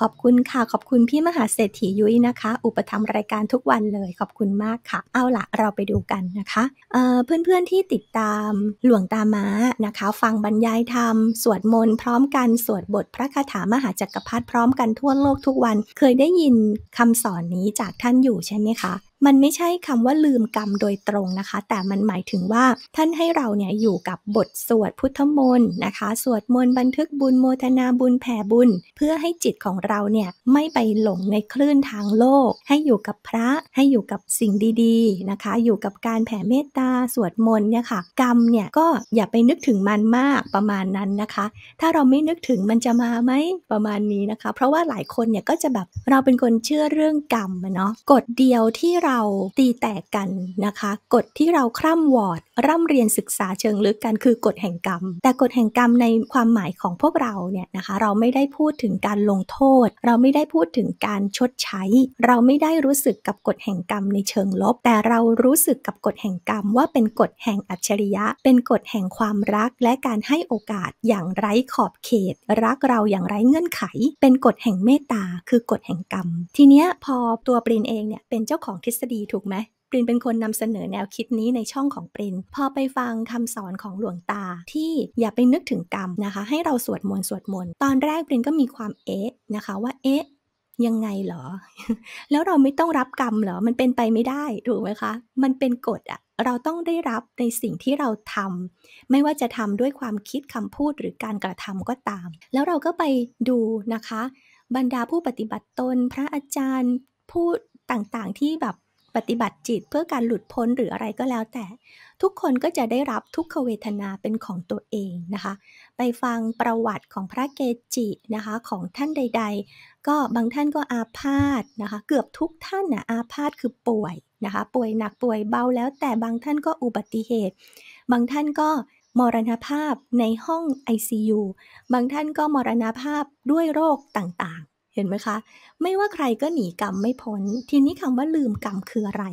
ขอบคุณค่ะขอบคุณพี่มหาเศรษฐียุ้ยนะคะ อุปธรรมรายการทุกวันเลยขอบคุณมากค่ะ เอาละเราไปดูกันนะคะเเพื่อน ๆ ที่ติดตามหลวงตาม้านะคะ ฟังบรรยายธรรม สวดมนต์พร้อมกัน สวดบทพระคาถามหาจักรพรรดิพร้อมกันทั่วโลกทุกวัน เคยได้ยินคำสอนนี้จากท่านอยู่ใช่ไหมคะมันไม่ใช่คำว่าลืมกรรมโดยตรงนะคะ แต่มันหมายถึงว่าท่านให้เราเนี่ยอยู่กับบทสวดพุทธมนต์นะคะ สวดมนต์บันทึกบุญโมทนาบุญแผ่บุญ เพื่อให้จิตของเราเนี่ยไม่ไปหลงในคลื่นทางโลก ให้อยู่กับพระ ให้อยู่กับสิ่งดี ๆนะคะ อยู่กับการแผ่เมตตาสวดมนต์เนี่ยค่ะ กรรมเนี่ยก็อย่าไปนึกถึงมันมากประมาณนั้นนะคะ ถ้าเราไม่นึกถึงมันจะมาไหมประมาณนี้นะคะ เพราะว่าหลายคนเนี่ยก็จะแบบเราเป็นคนเชื่อเรื่องกรรมเนาะกฎเดียวที่เราราตีแตกกันนะคะ กฎที่เราคร่ำวอดร่ำเรียนศึกษาเชิงลึกกันคือกฎแห่งกรรม แต่กฎแห่งกรรมในความหมายของพวกเราเนี่ยนะคะเราไม่ได้พูดถึงการลงโทษ เราไม่ได้พูดถึงการชดใช้ เราไม่ได้รู้สึกกับกฎแห่งกรรมในเชิงลบ แต่เรารู้สึกกับกฎแห่งกรรม ว่าเป็นกฎแห่งอัจฉริยะ เป็นกฎแห่งความรักและการให้โอกาสอย่างไร้ขอบเขต รักเราอย่างไร้เงื่อนไข เป็นกฎแห่งเมตตาคือกฎแห่งกรรม ทีเนี้ยพอตัวปรินเองเนี่ยเป็นเจ้าของทฤษฎีถูกไหมปรินเป็นคนนำเสนอแนวคิดนี้ในช่องของปรินพอไปฟังคำสอนของหลวงตา ที่อย่าไปนึกถึงกรรม นะคะ ให้เราสวดมนต์สวดมนต์ตอนแรก ปรินก็มีความ เอ๊ะนะคะว่า เอ๊ะยังไงเหรอ แล้วเราไม่ต้องรับกรรมเหรอมันเป็นไปไม่ได้ ถูกไหมคะ มันเป็น กฎอะเราต้องได้รับในสิ่งที่เราทำไม่ว่าจะทำด้วยความคิดคำพูดหรือการกระทำก็ตาม แล้วเราก็ไปดูนะคะ บรรดาผู้ปฏิบัติตนพระอาจารย์ผู้ต่างๆ ที่แบบปฏิบัติจิตเพื่อการหลุดพ้นหรืออะไรก็แล้วแต่ทุกคนก็จะได้รับทุกขเวทนาเป็นของตัวเองนะคะไปฟังประวัติของพระเกจินะคะ ของท่านใดๆ ก็บางท่านก็อาพาธนะคะเกือบทุกท่านนะอาพาธคือป่วยนะคะป่วยหนักป่วยเบา แล้วแต่บางท่านก็อุบัติเหตุ บางท่านก็มรณภาพในห้อง ICU บางท่านก็มรณภาพด้วยโรคต่างเห็นไหมคะ ไม่ว่าใครก็หนีกรรมไม่พ้น ทีนี้คำว่าลืมกรรมคืออะไร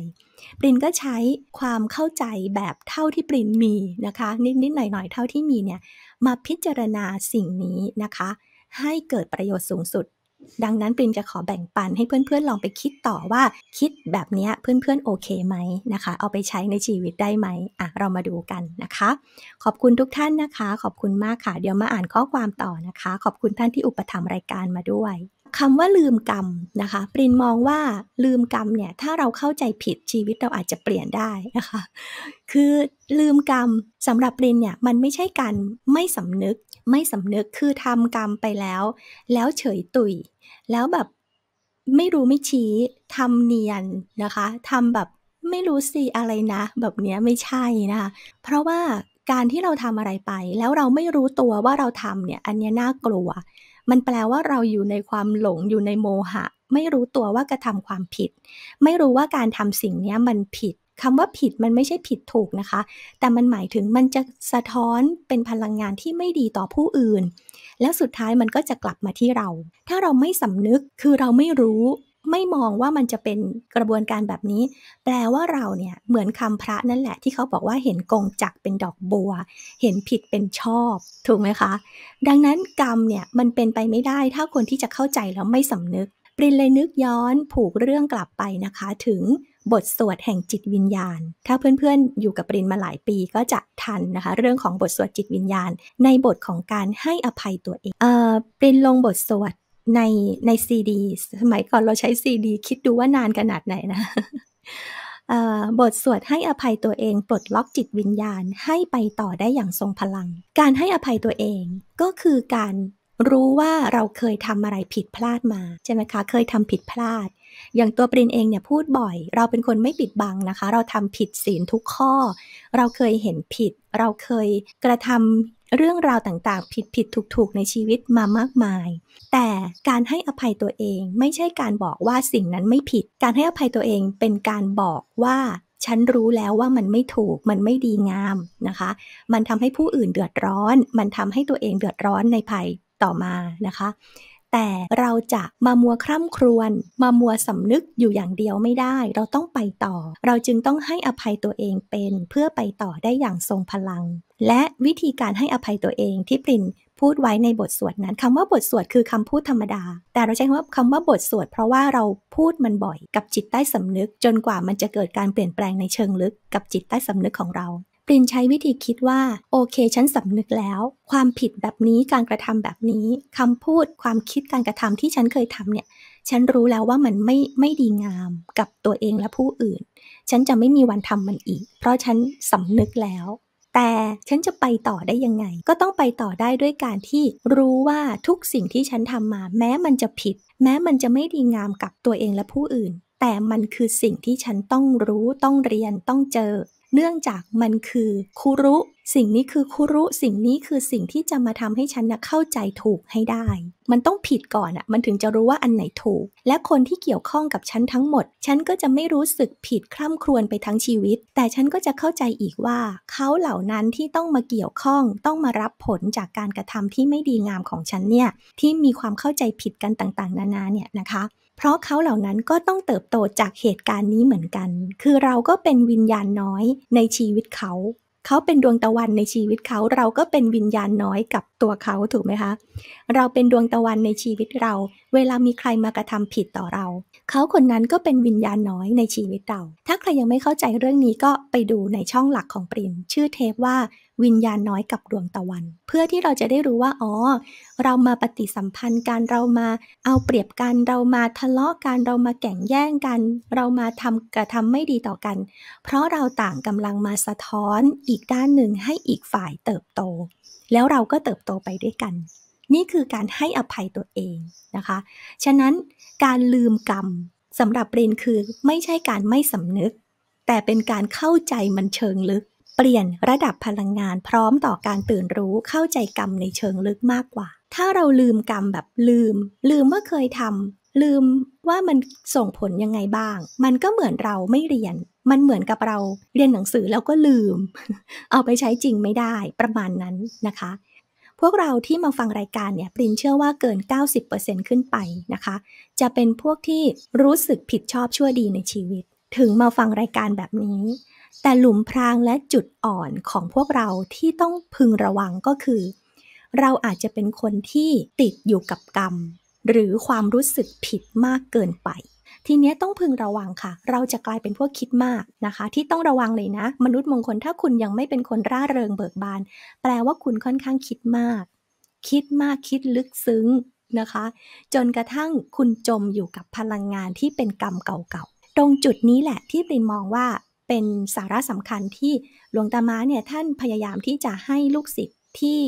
ปรินก็ใช้ความเข้าใจแบบเท่าที่ปรินมีนะคะ นิดๆหน่อยๆเท่าที่มีเนี่ยมาพิจารณาสิ่งนี้นะคะ ให้เกิดประโยชน์สูงสุด ดังนั้นปรินจะขอแบ่งปันให้เพื่อนๆลองไปคิดต่อว่าคิดแบบนี้เพื่อนๆโอเคไหมนะคะ เอาไปใช้ในชีวิตได้ไหมอ่ะเรามาดูกันนะคะ ขอบคุณทุกท่านนะคะ ขอบคุณมากค่ะเดี๋ยวมาอ่านข้อความต่อนะคะ ขอบคุณท่านที่อุปถัมภ์รายการมาด้วยคำว่าลืมกรรมนะคะ ปรินมองว่าลืมกรรมเนี่ยถ้าเราเข้าใจผิดชีวิตเราอาจจะเปลี่ยนได้นะคะ คือลืมกรรมสำหรับปรินเนี่ย มันไม่ใช่การไม่สำนึก ไม่สำนึกคือทำกรรมไปแล้ว แล้วเฉยตุยแล้วแบบไม่รู้ไม่ชี้ทำเนียนนะคะทำแบบไม่รู้สิอะไรนะ แบบนี้ไม่ใช่นะคะเพราะว่าการที่เราทำอะไรไป แล้วเราไม่รู้ตัวว่าเราทำเนี่ยอันนี้น่ากลัวมันแปลว่าเราอยู่ในความหลงอยู่ในโมหะไม่รู้ตัวว่ากระทำความผิด ไม่รู้ว่าการทำสิ่งนี้มันผิดคำว่าผิดมันไม่ใช่ผิดถูกนะคะ แต่มันหมายถึงมันจะสะท้อนเป็นพลังงานที่ไม่ดีต่อผู้อื่น แล้วสุดท้ายมันก็จะกลับมาที่เรา ถ้าเราไม่สำนึกคือเราไม่รู้ไม่มองว่ามันจะเป็นกระบวนการแบบนี้ แปลว่าเราเนี่ยเหมือนคำพระนั่นแหละที่เขาบอกว่าเห็นกงจักเป็นดอกบัว เห็นผิดเป็นชอบ ถูกไหมคะดังนั้นกรรมเนี่ยมันเป็นไปไม่ได้ ถ้าคนที่จะเข้าใจแล้วไม่สำนึก ปรินเลยนึกย้อนผูกเรื่องกลับไปนะคะ ถึงบทสวดแห่งจิตวิญญาณถ้าเพื่อนๆอยู่กับปรินมาหลายปีก็จะทันนะคะเรื่องของบท สวดจิตวิญญาณ ในบทของการให้อภัยตัวเองเออปรินลงบทสวดในในซีดีสมัยก่อนเราใช้ซีดีคิดดูว่านานขนาดไหนนะบทสวดให้อภัยตัวเอง ปลดล็อกจิตวิญญาณให้ไปต่อได้อย่างทรงพลัง การให้อภัยตัวเองก็คือการรู้ว่าเราเคยทำอะไรผิดพลาดมา ใช่ไหมคะ เคยทำผิดพลาดอย่างตัวปรินเองเนี่ยพูดบ่อย เราเป็นคนไม่ปิดบังนะคะ เราทำผิดศีลทุกข้อ เราเคยเห็นผิด เราเคยกระทำเรื่องราวต่างๆ ผิดผิดถูกๆในชีวิตมามากมาย แต่การให้อภัยตัวเองไม่ใช่การบอกว่าสิ่งนั้นไม่ผิด การให้อภัยตัวเองเป็นการบอกว่า ฉันรู้แล้วว่ามันไม่ถูกมันไม่ดีงามนะคะ มันทำให้ผู้อื่นเดือดร้อน มันทำให้ตัวเองเดือดร้อนในภายต่อมานะคะแต่เราจะมามัวคร่ำครวญมามัวสำนึกอยู่อย่างเดียวไม่ได้ เราต้องไปต่อ เราจึงต้องให้อภัยตัวเองเป็นเพื่อไปต่อได้อย่างทรงพลัง และวิธีการให้อภัยตัวเองที่ปรินพูดไว้ในบทสวดนั้น คำว่าบทสวดคือคำพูดธรรมดา แต่เราใช้คำว่าคำว่าบทสวดเพราะว่าเราพูดมันบ่อยกับจิตใต้สำนึกจนกว่ามันจะเกิดการเปลี่ยนแปลงในเชิงลึกกับจิตใต้สำนึกของเรารินใช้วิธีคิดว่าโอเค ฉันสำนึกแล้ว ความผิดแบบนี้การกระทำแบบนี้คำพูดความคิดการกระทำที่ฉันเคยทำเนี่ย ฉันรู้แล้วว่ามันไม่ไม่ดีงามกับตัวเองและผู้อื่น ฉันจะไม่มีวันทำมันอีก เพราะฉันสำนึกแล้ว แต่ฉันจะไปต่อได้ยังไง ก็ต้องไปต่อได้ด้วยการที่รู้ว่าทุกสิ่งที่ฉันทำมา แม้มันจะผิด แม้มันจะไม่ดีงามกับตัวเองและผู้อื่น แต่มันคือสิ่งที่ฉันต้องรู้ต้องเรียนต้องเจอเนื่องจากมันคือคุรุสิ่งนี้คือคุรุสิ่งนี้คือสิ่งที่จะมาทำให้ฉันนะเข้าใจถูกให้ได้ มันต้องผิดก่อนอะมันถึงจะรู้ว่าอันไหนถูก และคนที่เกี่ยวข้องกับฉันทั้งหมด ฉันก็จะไม่รู้สึกผิดคร่ำครวญไปทั้งชีวิต แต่ฉันก็จะเข้าใจอีกว่าเขาเหล่านั้นที่ต้องมาเกี่ยวข้องต้องมารับผลจากการกระทำที่ไม่ดีงามของฉันเนี่ยที่มีความเข้าใจผิดกันต่าง ๆ นานาเนี่ยนะคะเพราะเขาเหล่านั้นก็ต้องเติบโตจากเหตุการณ์นี้เหมือนกัน คือเราก็เป็นวิญญาณน้อยในชีวิตเขา เขาเป็นดวงตะวันในชีวิตเขา เราก็เป็นวิญญาณน้อยกับตัวเขาถูกไหมคะ เราเป็นดวงตะวันในชีวิตเราเวลามีใครมากระทำผิดต่อเรา เขาคนนั้นก็เป็นวิญญาณน้อยในชีวิตเราถ้าใครยังไม่เข้าใจเรื่องนี้ก็ไปดูในช่องหลักของปริมชื่อเทปว่าวิญญาณน้อยกับดวงตะวัน เพื่อที่เราจะได้รู้ว่าอ๋อเรามาปฏิสัมพันธ์กันเรามาเอาเปรียบกัน เรามาทะเลาะกัน เรามาแข่งแย่งกัน เรามาทำกระทำไม่ดีต่อกัน เพราะเราต่างกำลังมาสะท้อน อีกด้านหนึ่งให้อีกฝ่ายเติบโต แล้วเราก็เติบโตไปด้วยกันนี่คือการให้อภัยตัวเองนะคะ ฉะนั้นการลืมกรรมสำหรับเรนคือไม่ใช่การไม่สำนึก แต่เป็นการเข้าใจมันเชิงลึก เปลี่ยนระดับพลังงาน พร้อมต่อการตื่นรู้ เข้าใจกรรมในเชิงลึกมากกว่า ถ้าเราลืมกรรมแบบลืม ลืมว่าเคยทำลืมว่ามันส่งผลยังไงบ้าง มันก็เหมือนเราไม่เรียน มันเหมือนกับเรา เรียนหนังสือแล้วก็ลืม เอาไปใช้จริงไม่ได้ประมาณนั้นนะคะพวกเราที่มาฟังรายการเนี่ยปรินเชื่อว่าเกิน 90%ขึ้นไปนะคะ จะเป็นพวกที่รู้สึกผิดชอบชั่วดีในชีวิต ถึงมาฟังรายการแบบนี้ แต่หลุมพรางและจุดอ่อนของพวกเราที่ต้องพึงระวังก็คือ เราอาจจะเป็นคนที่ติดอยู่กับกรรมหรือความรู้สึกผิดมากเกินไปทีนี้ต้องพึงระวังค่ะ เราจะกลายเป็นพวกคิดมากนะคะ ที่ต้องระวังเลยนะ มนุษย์มงคลถ้าคุณยังไม่เป็นคนร่าเริงเบิกบาน แปลว่าคุณค่อนข้างคิดมาก คิดมากคิดลึกซึ้งนะคะ จนกระทั่งคุณจมอยู่กับพลังงานที่เป็นกรรมเก่าๆตรงจุดนี้แหละที่เป็นมองว่า เป็นสาระสำคัญที่หลวงตามาเนี่ยท่านพยายามที่จะให้ลูกศิษย์ที่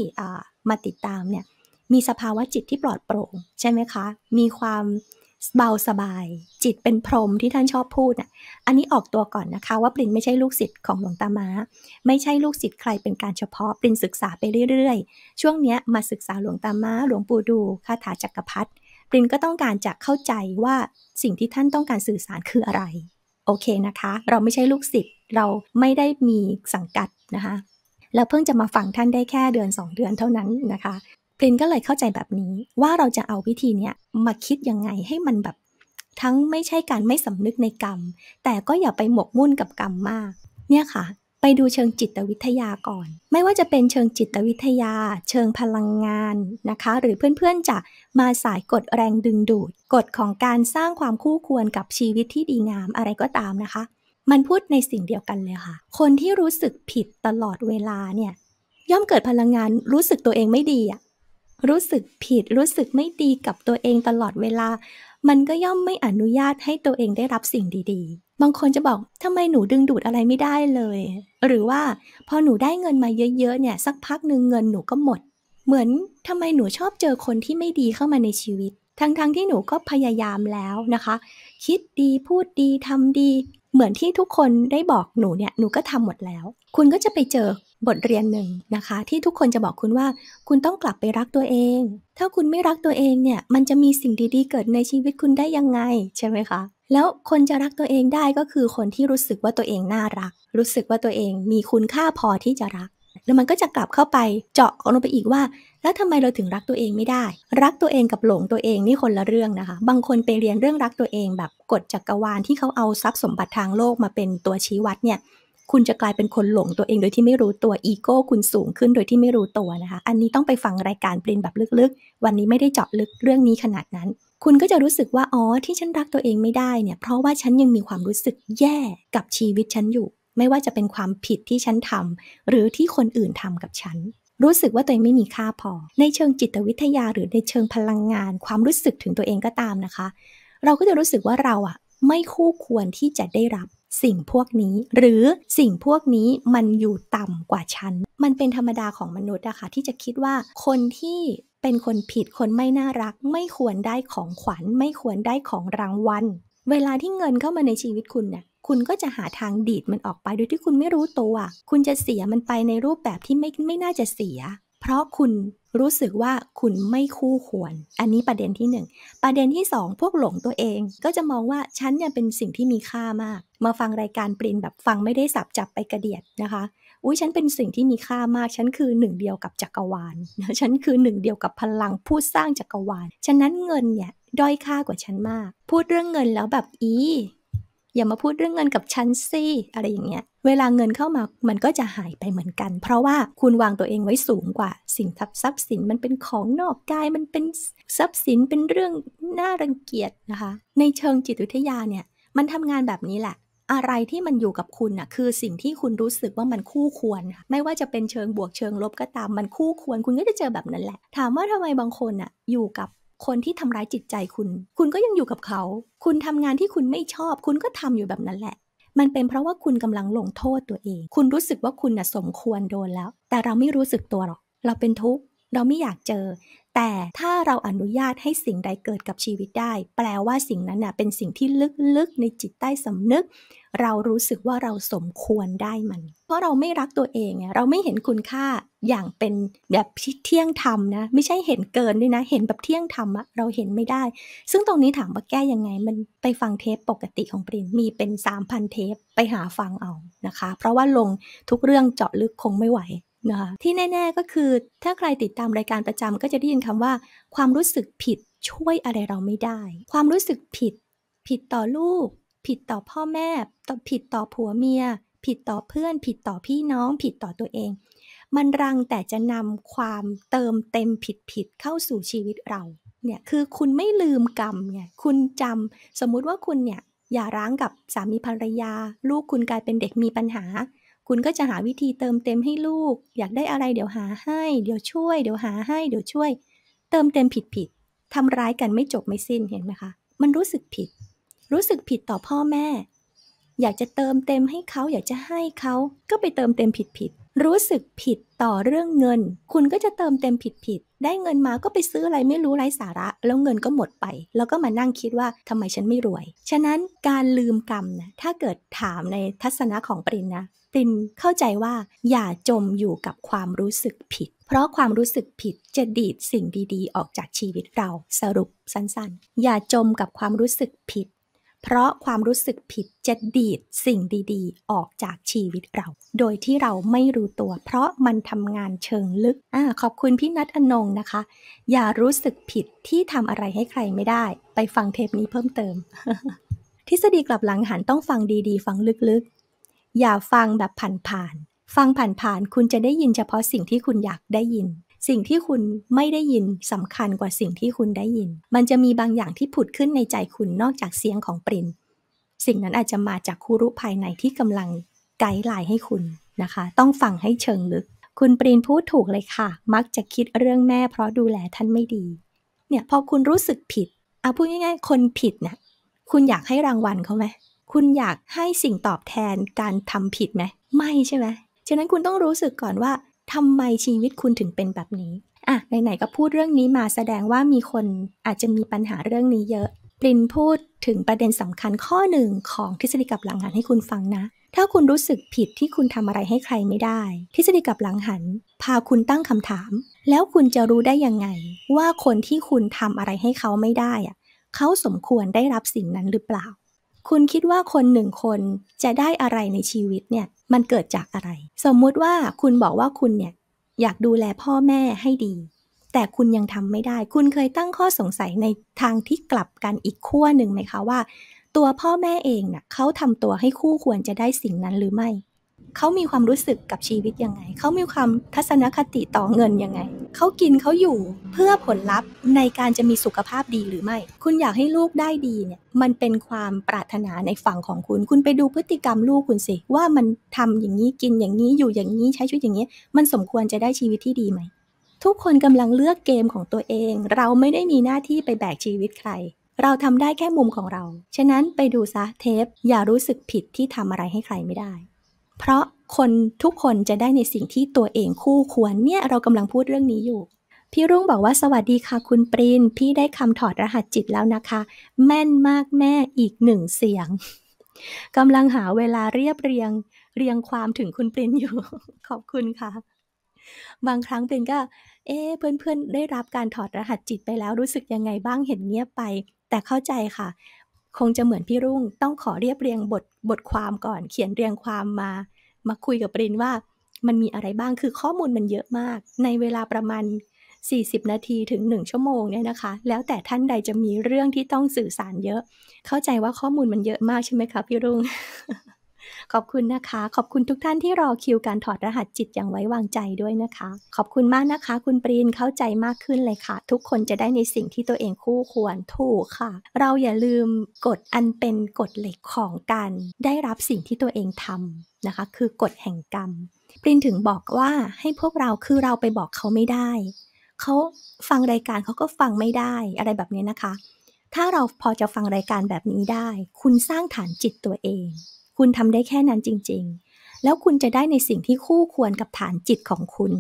มาติดตามเนี่ยมีสภาวะจิตที่ปลอดโปร่ง ใช่ไหมคะมีความเบาสบายจิตเป็นพรหมที่ท่านชอบพูดอ่ะ อันนี้ออกตัวก่อนนะคะว่าปรินไม่ใช่ลูกศิษย์ของหลวงตามาไม่ใช่ลูกศิษย์ใครเป็นการเฉพาะปรินศึกษาไปเรื่อยๆ ช่วงเนี้ยมาศึกษาหลวงตามาหลวงปู่ดูคาถาจักรพรรดิปรินก็ต้องการจะเข้าใจว่าสิ่งที่ท่านต้องการสื่อสารคืออะไร โอเคนะคะ เราไม่ใช่ลูกศิษย์เราไม่ได้มีสังกัดนะคะแล้วเพิ่งจะมาฟังท่านได้แค่เดือน 2 เดือนเท่านั้นนะคะปรินก็เลยเข้าใจแบบนี้ว่าเราจะเอาวิธีเนี้ยมาคิดยังไงให้มันแบบ ทั้งไม่ใช่การไม่สำนึกในกรรม แต่ก็อย่าไปหมกมุ่นกับกรรมมาก เนี่ยค่ะ ไปดูเชิงจิตวิทยาก่อน ไม่ว่าจะเป็นเชิงจิตวิทยา เชิงพลังงานนะคะ หรือเพื่อนๆจะมาสายกดแรงดึงดูดกฎของการสร้างความคู่ควรกับชีวิตที่ดีงามอะไรก็ตามนะคะ มันพูดในสิ่งเดียวกันเลยค่ะ คนที่รู้สึกผิดตลอดเวลาเนี่ยย่อมเกิดพลังงานรู้สึกตัวเองไม่ดีอะรู้สึกผิดรู้สึกไม่ดีกับตัวเองตลอดเวลา มันก็ย่อมไม่อนุญาตให้ตัวเองได้รับสิ่งดีๆ บางคนจะบอกทำไมหนูดึงดูดอะไรไม่ได้เลย หรือว่าพอหนูได้เงินมาเยอะๆ เนี่ยสักพักหนึ่งเงินหนูก็หมด เหมือนทำไมหนูชอบเจอคนที่ไม่ดีเข้ามาในชีวิต ทั้งๆทที่หนูก็พยายามแล้วนะคะ คิดดีพูดดีทำดี เหมือนที่ทุกคนได้บอกหนูเนี่ยหนูก็ทำหมดแล้ว คุณก็จะไปเจอบทเรียนหนึ่งนะคะที่ทุกคนจะบอกคุณว่า คุณต้องกลับไปรักตัวเอง ถ้าคุณไม่รักตัวเองเนี่ย มันจะมีสิ่งดี ๆเกิดในชีวิตคุณได้ยังไงใช่ไหมคะ แล้วคนจะรักตัวเองได้ก็คือคนที่รู้สึกว่าตัวเองน่ารัก รู้สึกว่าตัวเองมีคุณค่าพอที่จะรักแล้วมันก็จะกลับเข้าไปเจาะลงไปอีกว่า แล้วทำไมเราถึงรักตัวเองไม่ได้ รักตัวเองกับหลงตัวเองนี่คนละเรื่องนะคะ บางคนไปเรียนเรื่องรักตัวเองแบบกฎจักกรวาลที่เขาเอาทรัพย์สมบัติทางโลกมาเป็นตัวชี้วัดเนี่ยคุณจะกลายเป็นคนหลงตัวเอง โดยที่ไม่รู้ตัว อีโก้คุณสูงขึ้นโดยที่ไม่รู้ตัวนะคะ อันนี้ต้องไปฟังรายการปรินแบบลึกๆ วันนี้ไม่ได้เจาะลึกเรื่องนี้ขนาดนั้น คุณก็จะรู้สึกว่าอ๋อที่ฉันรักตัวเองไม่ได้เนี่ย เพราะว่าฉันยังมีความรู้สึกแย่กับชีวิตฉันอยู่ ไม่ว่าจะเป็นความผิดที่ฉันทำ หรือที่คนอื่นทำกับฉัน รู้สึกว่าตัวเองไม่มีค่าพอ ในเชิงจิตวิทยา หรือในเชิงพลังงาน ความรู้สึกถึงตัวเองก็ตามนะคะ เราก็จะรู้สึกว่าเราอะไม่คู่ควรที่จะได้รับสิ่งพวกนี้หรือสิ่งพวกนี้มันอยู่ต่ำกว่าฉัน มันเป็นธรรมดาของมนุษย์อะคะ่ะที่จะคิดว่าคนที่เป็นคนผิดคนไม่น่ารัก ไม่ควรได้ของขวัญ ไม่ควรได้ของรางวัลเวลาที่เงินเข้ามาในชีวิตคุณเนี่ยคุณก็จะหาทางดีดมันออกไปโดยที่คุณไม่รู้ตัว คุณจะเสียมันไปในรูปแบบที่ไม่ไม่น่าจะเสียเพราะคุณรู้สึกว่าคุณไม่คู่ควร อันนี้ประเด็นที่ 1 ประเด็นที่2พวกหลงตัวเอง ก็จะมองว่าฉันเนี่ยเป็นสิ่งที่มีค่ามาก มาฟังรายการปรินแบบฟังไม่ได้สับจับไปกระเดียดนะคะ อุ้ยฉันเป็นสิ่งที่มีค่ามากฉันคือหนึ่งเดียวกับจักรวาลฉันคือหนึ่ง เดียวกับพลังผู้สร้างจักรวาล ฉะนั้นเงินเนี่ยด้อยค่ากว่าฉันมาก พูดเรื่องเงินแล้วแบบอีอย่ามาพูดเรื่องเงินกับฉันสิอะไรอย่างเงี้ย เวลาเงินเข้ามามันก็จะหายไปเหมือนกัน เพราะว่าคุณวางตัวเองไว้สูงกว่า สิ่งทับทรัพย์สิน มันเป็นของนอกกาย มันเป็นทรัพย์สินเป็นเรื่องน่ารังเกียจนะคะ ในเชิงจิตวิทยาเนี่ยมันทำงานแบบนี้แหละ อะไรที่มันอยู่กับคุณน่ะคือสิ่งที่คุณรู้สึกว่ามันคู่ควร ไม่ว่าจะเป็นเชิงบวกเชิงลบก็ตามมันคู่ควร คุณก็จะเจอแบบนั้นแหละ ถามว่าทำไมบางคนน่ะอยู่กับคนที่ทำร้ายจิตใจคุณ คุณก็ยังอยู่กับเขา คุณทำงานที่คุณไม่ชอบ คุณก็ทำอยู่แบบนั้นแหละ มันเป็นเพราะว่าคุณกำลังลงโทษตัวเอง คุณรู้สึกว่าคุณนะ่ะสมควรโดนแล้ว แต่เราไม่รู้สึกตัวหรอกเราเป็นทุกข์ เราไม่อยากเจอ แต่ถ้าเราอนุญาตให้สิ่งใดเกิดกับชีวิตได้ แปลว่าสิ่งนั้นนะ่ะ เป็นสิ่งที่ลึกๆ ในจิตใต้สำนึก เรารู้สึกว่าเราสมควรได้มันราะเราไม่รักตัวเอง เราไม่เห็นคุณค่าอย่างเป็นแบบเที่ยงธรรมนะ ไม่ใช่เห็นเกินด้วยนะ เห็นแบบเที่ยงธรรมอะเราเห็นไม่ได้ ซึ่งตรงนี้ถามว่าแก้ยังไง มันไปฟังเทปปกติของปรินมีเป็น3,000เทปไปหาฟังเอานะคะ เพราะว่าลงทุกเรื่องเจาะลึกคงไม่ไหวนะคะ ที่แน่ ๆก็คือ ถ้าใครติดตามรายการประจำก็จะได้ยินคำว่าความรู้สึกผิดช่วยอะไรเราไม่ได้ ความรู้สึกผิดผิดต่อลูกผิดต่อพ่อแม่ ผิดต่อผัวเมียผิดต่อเพื่อนผิดต่อพี่น้องผิดต่อตัวเอง มันรังแต่จะนำความเติมเต็มผิดผิดเข้าสู่ชีวิตเราเนี่ยคือคุณไม่ลืมกรรมเนี่ยคุณจำสมมุติว่าคุณเนี่ยอย่าร้างกับสามีภรรยา ลูกคุณกลายเป็นเด็กมีปัญหา คุณก็จะหาวิธีเติมเต็มให้ลูก อยากได้อะไรเดี๋ยวหาให้ เดี๋ยวช่วยเดี๋ยวหาให้เดี๋ยวช่วย เติมเต็มผิดผิดทำร้ายกันไม่จบไม่สิ้นเห็นไหมคะมันรู้สึกผิด รู้สึกผิดต่อพ่อแม่อยากจะเติมเต็มให้เขาอยากจะให้เขาก็ไปเติมเต็มผิดๆรู้สึกผิดต่อเรื่องเงิน คุณก็จะเติมเต็มผิดๆได้เงินมาก็ไปซื้ออะไรไม่รู้ไร้สาระแล้วเงินก็หมดไป แล้วก็มานั่งคิดว่าทำไมฉันไม่รวยฉะนั้นการลืมกรรมนะถ้าเกิดถามในทัศนะของปรินนะปรินเข้าใจว่าอย่าจมอยู่กับความรู้สึกผิด เพราะความรู้สึกผิดจะดีดสิ่งดี ๆ ออกจากชีวิตเราสรุปสั้นๆ อย่าจมกับความรู้สึกผิดเพราะความรู้สึกผิดจะดีดสิ่งดีๆ ออกจากชีวิตเรา โดยที่เราไม่รู้ตัว เพราะมันทำงานเชิงลึกอขอบคุณพี่นัทอนงนะคะ อย่ารู้สึกผิดที่ทำอะไรให้ใครไม่ได้ ไปฟังเทปนี้เพิ่มเติม ทฤษฎีกลับหลังหันต้องฟังดีๆ ฟังลึกๆ อย่าฟังแบบผ่านๆ ฟังผ่านๆคุณจะได้ยินเฉพาะสิ่งที่คุณอยากได้ยินสิ่งที่คุณไม่ได้ยินสำคัญกว่าสิ่งที่คุณได้ยิน มันจะมีบางอย่างที่ผุดขึ้นในใจคุณนอกจากเสียงของปรินสิ่งนั้นอาจจะมาจากคูรุภายในที่กำลังไกด์ไลน์ให้คุณนะคะ ต้องฟังให้เชิงลึก คุณปรินพูดถูกเลยค่ะ มักจะคิดเรื่องแม่เพราะดูแลท่านไม่ดี เนี่ยพอคุณรู้สึกผิดเอาพูดง่าย ๆ คนผิดนะ่ะคุณอยากให้รางวัลเขาไหมคุณอยากให้สิ่งตอบแทนการทำผิดไหมไม่ใช่ไหมฉะนั้นคุณต้องรู้สึกก่อนว่าทำไมชีวิตคุณถึงเป็นแบบนี้ อ่ะไหนๆก็พูดเรื่องนี้มาแสดงว่ามีคนอาจจะมีปัญหาเรื่องนี้เยอะ ปรินพูดถึงประเด็นสำคัญข้อหนึ่งของทฤษฎีกับหลังหันให้คุณฟังนะ ถ้าคุณรู้สึกผิดที่คุณทำอะไรให้ใครไม่ได้ ทฤษฎีกับหลังหัน พาคุณตั้งคำถาม แล้วคุณจะรู้ได้ยังไง ว่าคนที่คุณทำอะไรให้เขาไม่ได้อะ เขาสมควรได้รับสิ่งนั้นหรือเปล่า คุณคิดว่าคนหนึ่งคนจะได้อะไรในชีวิตเนี่ยมันเกิดจากอะไร สมมุติว่าคุณบอกว่าคุณเนี่ย อยากดูแลพ่อแม่ให้ดี แต่คุณยังทำไม่ได้ คุณเคยตั้งข้อสงสัยในทางที่กลับกันอีกขั้วหนึ่งไหมคะว่า ตัวพ่อแม่เองนะ่ะเขาทำตัวให้คู่ควรจะได้สิ่งนั้นหรือไม่เขามีความรู้สึกกับชีวิตยังไง เขามีความทัศนคติต่อเงินยังไง เขากินเขาอยู่เพื่อผลลัพธ์ในการจะมีสุขภาพดีหรือไม่ คุณอยากให้ลูกได้ดีเนี่ย มันเป็นความปรารถนาในฝั่งของคุณ คุณไปดูพฤติกรรมลูกคุณสิว่ามันทำอย่างนี้กินอย่างนี้อยู่อย่างนี้ใช้ชีวิตอย่างนี้ มันสมควรจะได้ชีวิตที่ดีไหม ทุกคนกำลังเลือกเกมของตัวเอง เราไม่ได้มีหน้าที่ไปแบกชีวิตใคร เราทำได้แค่มุมของเรา ฉะนั้นไปดูซะเทป อย่ารู้สึกผิดที่ทำอะไรให้ใครไม่ได้เพราะคนทุกคนจะได้ในสิ่งที่ตัวเองคู่ควรเนี่ยเรากำลังพูดเรื่องนี้อยู่ พี่รุ่งบอกว่าสวัสดีค่ะคุณปรินพี่ได้คำถอดรหัสจิตแล้วนะคะ แม่นมากแม่อีกหนึ่งเสียงกำลังหาเวลาเรียบเรียง เรียงความถึงคุณปรินอยู่ ขอบคุณค่ะบางครั้งปรินก็ เอ๊เพื่อนๆได้รับการถอดรหัสจิตไปแล้วรู้สึกยังไงบ้างเห็นเงียบไป แต่เข้าใจค่ะคงจะเหมือนพี่รุ่งต้องขอเรียบเรียงบทบทความก่อนเขียนเรียงความมามาคุยกับปรินว่า มันมีอะไรบ้างคือข้อมูลมันเยอะมากในเวลาประมาณ 40 นาทีถึง 1 ชั่วโมงเนี่ยนะคะ แล้วแต่ท่านใดจะมีเรื่องที่ต้องสื่อสารเยอะ เข้าใจว่าข้อมูลมันเยอะมากใช่ไหมคะพี่รุ่งขอบคุณนะคะ ขอบคุณทุกท่านที่รอคิวการถอดรหัสจิตอย่างไว้วางใจด้วยนะคะ ขอบคุณมากนะคะ คุณปรีนเข้าใจมากขึ้นเลยค่ะ ทุกคนจะได้ในสิ่งที่ตัวเองคู่ควรถูกค่ะ เราอย่าลืมกฎอันเป็นกฎเหล็กของการได้รับสิ่งที่ตัวเองทำนะคะ คือกฎแห่งกรรม ปรินถึงบอกว่าให้พวกเราคือเราไปบอกเขาไม่ได้ เขาฟังรายการเขาก็ฟังไม่ได้อะไรแบบนี้นะคะ ถ้าเราพอจะฟังรายการแบบนี้ได้ คุณสร้างฐานจิตตัวเองคุณทำได้แค่นั้นจริง ๆ แล้วคุณจะได้ในสิ่งที่คู่ควรกับฐานจิตของคุณ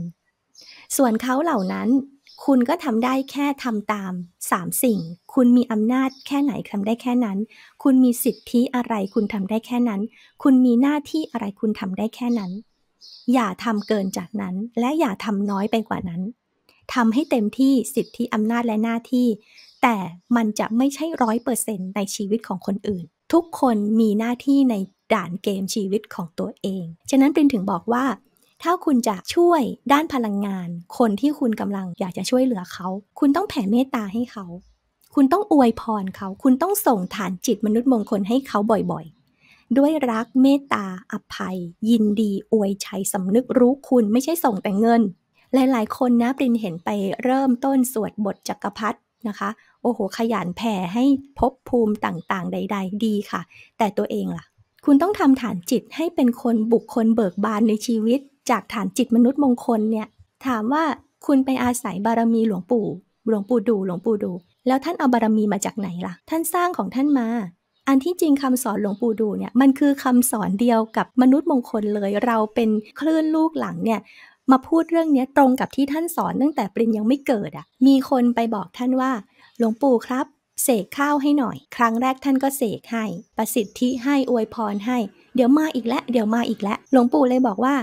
ส่วนเขาเหล่านั้น คุณก็ทำได้แค่ทำตามสามสิ่ง คุณมีอำนาจแค่ไหนทำได้แค่นั้น คุณมีสิทธิอะไรคุณทำได้แค่นั้น คุณมีหน้าที่อะไรคุณทำได้แค่นั้น อย่าทำเกินจากนั้นและอย่าทำน้อยไปกว่านั้นทำให้เต็มที่สิทธิอำนาจและหน้าที่ แต่มันจะไม่ใช่ร้อยเปอร์เซ็นในชีวิตของคนอื่น ทุกคนมีหน้าที่ในด่านเกมชีวิตของตัวเอง ฉะนั้นปรินถึงบอกว่า ถ้าคุณจะช่วยด้านพลังงาน คนที่คุณกำลังอยากจะช่วยเหลือเขา คุณต้องแผ่เมตตาให้เขา คุณต้องอวยพรเขา คุณต้องส่งฐานจิตมนุษย์มงคลให้เขาบ่อยๆ ด้วยรักเมตตาอภัย ยินดี อวยชัยสำนึกรู้คุณไม่ใช่ส่งแต่เงิน หลายๆคนนะปรินเห็นไปเริ่มต้นสวดบทจักรพรรดินะคะ โอ้โห ขยันแผ่ให้พบภูมิต่างๆใดๆดีค่ะ แต่ตัวเองล่ะคุณต้องทำฐานจิตให้เป็นคนบุคคลเบิกบานในชีวิต จากฐานจิตมนุษย์มงคลเนี่ย ถามว่าคุณไปอาศัยบารมีหลวงปู่ หลวงปู่ดูหลวงปู่ดู แล้วท่านเอาบารมีมาจากไหนล่ะ ท่านสร้างของท่านมา อันที่จริงคำสอนหลวงปู่ดูเนี่ยมันคือคำสอนเดียวกับมนุษย์มงคลเลยเราเป็นคลื่นลูกหลังเนี่ย มาพูดเรื่องนี้ตรงกับที่ท่านสอนตั้งแต่ปรินยังไม่เกิดอะ่ะมีคนไปบอกท่านว่าหลวงปู่ครับเสกข้าวให้หน่อย ครั้งแรกท่านก็เสกให้ ประสิทธิให้อวยพรให้ เดี๋ยวมาอีกแล้วเดี๋ยวมาอีกแล้วหลวงปู่เลยบอกว่า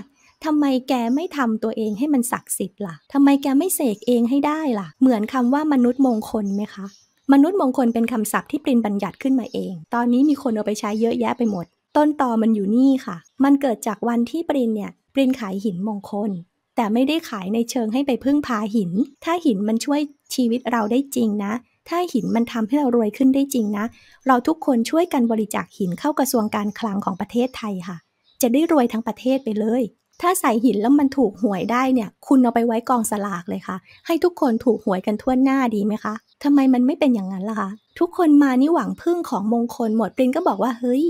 ทำไมแกไม่ทำตัวเองให้มันศักดิ์สิทธิ์ล่ะทำไมแกไม่เสกเองให้ได้ล่ะ เหมือนคำว่ามนุษย์มงคลไหมคะ มนุษย์มงคลเป็นคำศัพท์ที่ปรินบัญญัติขึ้นมาเอง ตอนนี้มีคนเอาไปใช้เยอะแยะไปหมด ต้นตอมันอยู่นี่ค่ะ มันเกิดจากวันที่ปรินเนี่ยปรินขายหินมงคล แต่ไม่ได้ขายในเชิงให้ไปพึ่งพาหิน ถ้าหินมันช่วยชีวิตเราได้จริงนะถ้าหินมันทำให้เรารวยขึ้นได้จริงนะ เราทุกคนช่วยกันบริจาคหินเข้ากระทรวงการคลังของประเทศไทยค่ะ จะได้รวยทั้งประเทศไปเลย ถ้าใส่หินแล้วมันถูกหวยได้เนี่ย คุณเอาไปไว้กองสลากเลยค่ะ ให้ทุกคนถูกหวยกันทั่วหน้าดีไหมคะ ทำไมมันไม่เป็นอย่างนั้นล่ะคะ ทุกคนมานี่หวังพึ่งของมงคล หมดปรินก็บอกว่า เฮ้ย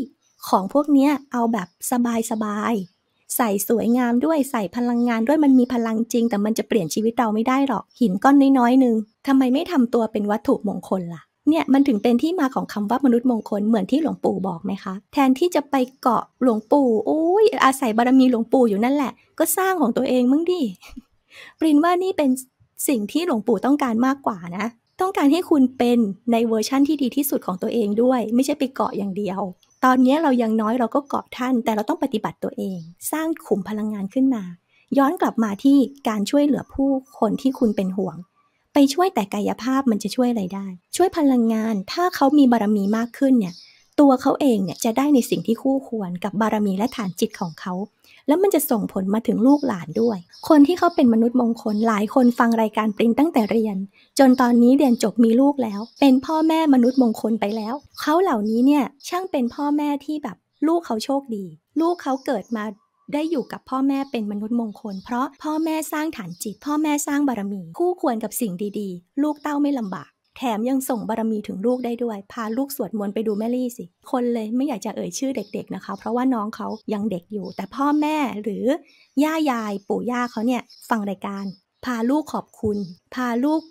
ของพวกเนี้ยเอาแบบสบายสบายใส่สวยงามด้วยใส่พลังงานด้วยมันมีพลังจริงแต่มันจะเปลี่ยนชีวิตเราไม่ได้หรอก หินก้อนน้อยๆหนึ่งทำไมไม่ทำตัวเป็นวัตถุมงคลละ่ะเนี่ยมันถึงเป็นที่มาของคำว่ามนุษย์มงคล เหมือนที่หลวงปู่บอกไหมคะแทนที่จะไปเกาะหลวงปู่โอ้ยอาศัยบารมีหลวงปู่อยู่นั่นแหละ ก็สร้างของตัวเองมึงดิปรินว่านี่เป็นสิ่งที่หลวงปู่ต้องการมากกว่านะต้องการให้คุณเป็นในเวอร์ชั่นที่ดีที่สุดของตัวเองด้วย ไม่ใช่ไปเกาะอย่างเดียวตอนนี้เรายังน้อยเราก็เกาะท่านแต่เราต้องปฏิบัติตัวเอง สร้างขุมพลังงานขึ้นมา ย้อนกลับมาที่การช่วยเหลือผู้คนที่คุณเป็นห่วง ไปช่วยแต่กายภาพมันจะช่วยอะไรได้ ช่วยพลังงาน ถ้าเขามีบารมีมากขึ้นเนี่ยตัวเขาเองเนี่ยจะได้ในสิ่งที่คู่ควรกับบารมีและฐานจิตของเขาแล้วมันจะส่งผลมาถึงลูกหลานด้วย คนที่เขาเป็นมนุษย์มงคลหลายคนฟังรายการปรินตั้งแต่เรียน จนตอนนี้เรียนจบมีลูกแล้ว เป็นพ่อแม่มนุษย์มงคลไปแล้ว เขาเหล่านี้เนี่ยช่างเป็นพ่อแม่ที่แบบลูกเขาโชคดี ลูกเขาเกิดมา ได้อยู่กับพ่อแม่เป็นมนุษย์มงคล เพราะพ่อแม่สร้างฐานจิตพ่อแม่สร้างบารมีคู่ควรกับสิ่งดีๆ ลูกเต้าไม่ลำบากแถมยังส่งบารมีถึงลูกได้ด้วย พาลูกสวดมนต์ไปดูแม่ลี่สิ คนเลยไม่อยากจะเอ่ยชื่อเด็กๆนะคะ เพราะว่าน้องเขายังเด็กอยู่ แต่พ่อแม่หรือ ย่ายายปู่ย่าเขาเนี่ยฟังรายการ พาลูกขอบคุณ พาลูก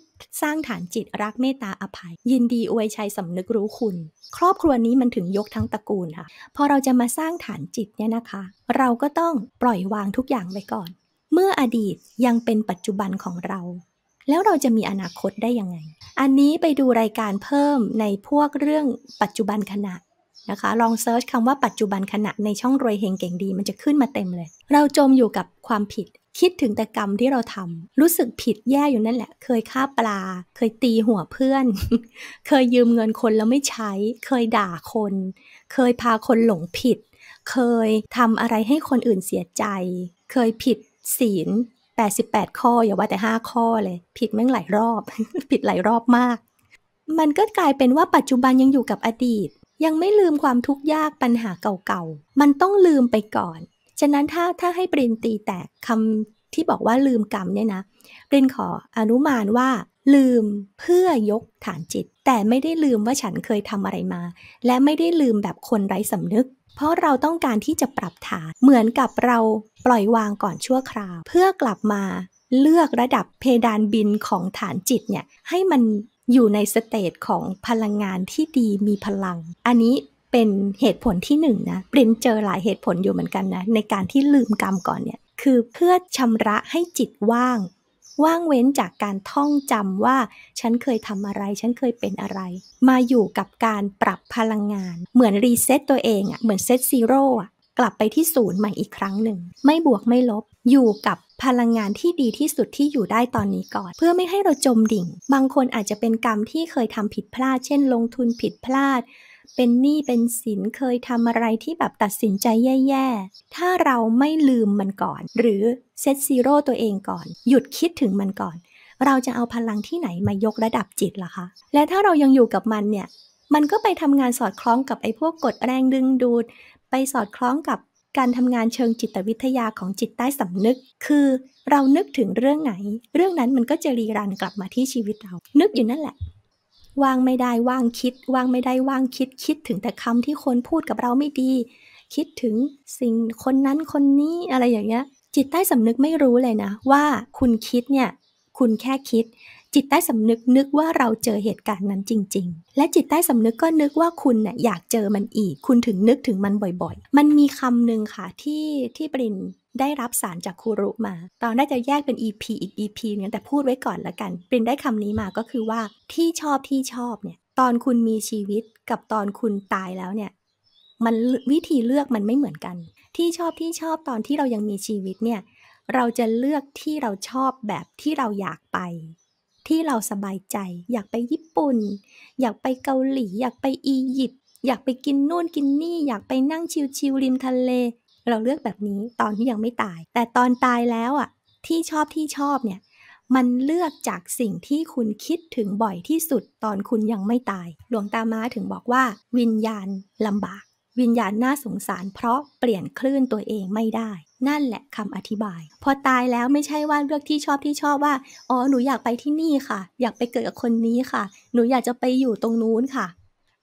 สร้างฐานจิตรักเมตตาอภัยยินดีอวยชัยสำนึกรู้คุณ ครอบครัวนี้มันถึงยกทั้งตระกูลค่ะพอเราจะมาสร้างฐานจิตเนี่ยนะคะ เราก็ต้องปล่อยวางทุกอย่างไปก่อน เมื่ออดีตยังเป็นปัจจุบันของเราแล้วเราจะมีอนาคตได้ยังไง อันนี้ไปดูรายการเพิ่มในพวกเรื่องปัจจุบันขณะนะคะ ลองเซิร์ชคำว่าปัจจุบันขณะในช่องรวยเฮงเก่งดีมันจะขึ้นมาเต็มเลย เราจมอยู่กับความผิด คิดถึงแต่กรรมที่เราทำรู้สึกผิดแย่อยู่นั่นแหละ เคยฆ่าปลา เคยตีหัวเพื่อน เคยยืมเงินคนแล้วไม่ใช้ เคยด่าคน เคยพาคนหลงผิด เคยทำอะไรให้คนอื่นเสียใจ เคยผิดศีล88ข้ออย่าว่าแต่ 5 ข้อเลยผิดแม่งหลายรอบผิดหลายรอบมาก มันก็กลายเป็นว่าปัจจุบันยังอยู่กับอดีตยังไม่ลืมความทุกข์ยากปัญหาเก่าๆมันต้องลืมไปก่อน ฉะนั้นถ้าถ้าให้ปรินตีแตกคำที่บอกว่าลืมกรรมเนี่ยนะปรินขออนุมานว่าลืมเพื่อยกฐานจิต แต่ไม่ได้ลืมว่าฉันเคยทำอะไรมา และไม่ได้ลืมแบบคนไร้สำนึกพราะเราต้องการที่จะปรับฐานเหมือนกับเราปล่อยวางก่อนชั่วคราวเพื่อกลับมาเลือกระดับเพดานบินของฐานจิตเนี่ยให้มันอยู่ในสเตจของพลังงานที่ดีมีพลัง อันนี้เป็นเหตุผลที่หนึ่งนะปรินเจอหลายเหตุผลอยู่เหมือนกันนะ ในการที่ลืมกรรมก่อนเนี่ยคือเพื่อชำระให้จิตว่างว่างเว้นจากการท่องจำว่าฉันเคยทำอะไรฉันเคยเป็นอะไร มาอยู่กับการปรับพลังงานเหมือนรีเซ็ตตัวเองอะ่ะเหมือนเซตซีโร่อ่ะกลับไปที่ศูนย์ใหม่อีกครั้งหนึ่ง ไม่บวกไม่ลบอยู่กับพลังงานที่ดีที่สุดที่อยู่ได้ตอนนี้ก่อน เพื่อไม่ให้เราจมดิ่ง บางคนอาจจะเป็นกรรมที่เคยทำผิดพลาดเช่นลงทุนผิดพลาดเป็นหนี้เป็นสินเคยทำอะไรที่แบบตัดสินใจแย่ๆ ถ้าเราไม่ลืมมันก่อน หรือเซตซีโร่ตัวเองก่อน หยุดคิดถึงมันก่อน เราจะเอาพลังที่ไหนมายกระดับจิตล่ะคะ และถ้าเรายังอยู่กับมันเนี่ยมันก็ไปทำงานสอดคล้องกับไอ้พวกกฎแรงดึงดูด ไปสอดคล้องกับการทำงานเชิงจิตวิทยาของจิตใต้สำนึกคือเรานึกถึงเรื่องไหน เรื่องนั้นมันก็จะรีรันกลับมาที่ชีวิตเรา นึกอยู่นั่นแหละว่างไม่ได้ว่างคิดว่างไม่ได้ว่างคิด คิดถึงแต่คำที่คนพูดกับเราไม่ดี คิดถึงสิ่งคนนั้นคนนี้อะไรอย่างเงี้ย จิตใต้สำนึกไม่รู้เลยนะ ว่าคุณคิดเนี่ยคุณแค่คิด จิตใต้สำนึกนึกว่าเราเจอเหตุการณ์นั้นจริง ๆ และจิตใต้สำนึกก็นึกว่าคุณเนี่ยอยากเจอมันอีก คุณถึงนึกถึงมันบ่อยๆ มันมีคำนึงค่ะที่ที่ปรินได้รับสารจากคูรุมา ตอนน่าจะแยกเป็น EP อีก EP นึงแต่พูดไว้ก่อนละกัน ปรินได้คำนี้มาก็คือว่าที่ชอบที่ชอบเนี่ย ตอนคุณมีชีวิตกับตอนคุณตายแล้วเนี่ย มันวิธีเลือกมันไม่เหมือนกัน ที่ชอบที่ชอบตอนที่เรายังมีชีวิตเนี่ย เราจะเลือกที่เราชอบแบบที่เราอยากไป ที่เราสบายใจ อยากไปญี่ปุ่น อยากไปเกาหลี อยากไปอียิปต์ อยากไปกินนู่นกินนี่ อยากไปนั่งชิวๆริมทะเลเราเลือกแบบนี้ตอนที่ยังไม่ตาย แต่ตอนตายแล้วอ่ะ ที่ชอบที่ชอบเนี่ย มันเลือกจากสิ่งที่คุณคิดถึงบ่อยที่สุดตอนคุณยังไม่ตายหลวงตามาถึงบอกว่า วิญญาณลำบาก วิญญาณน่าสงสารเพราะเปลี่ยนคลื่นตัวเองไม่ได้ นั่นแหละคำอธิบาย พอตายแล้วไม่ใช่ว่าเลือกที่ชอบที่ชอบว่า อ๋อหนูอยากไปที่นี่ค่ะ อยากไปเกิดกับคนนี้ค่ะ หนูอยากจะไปอยู่ตรงนู้นค่ะ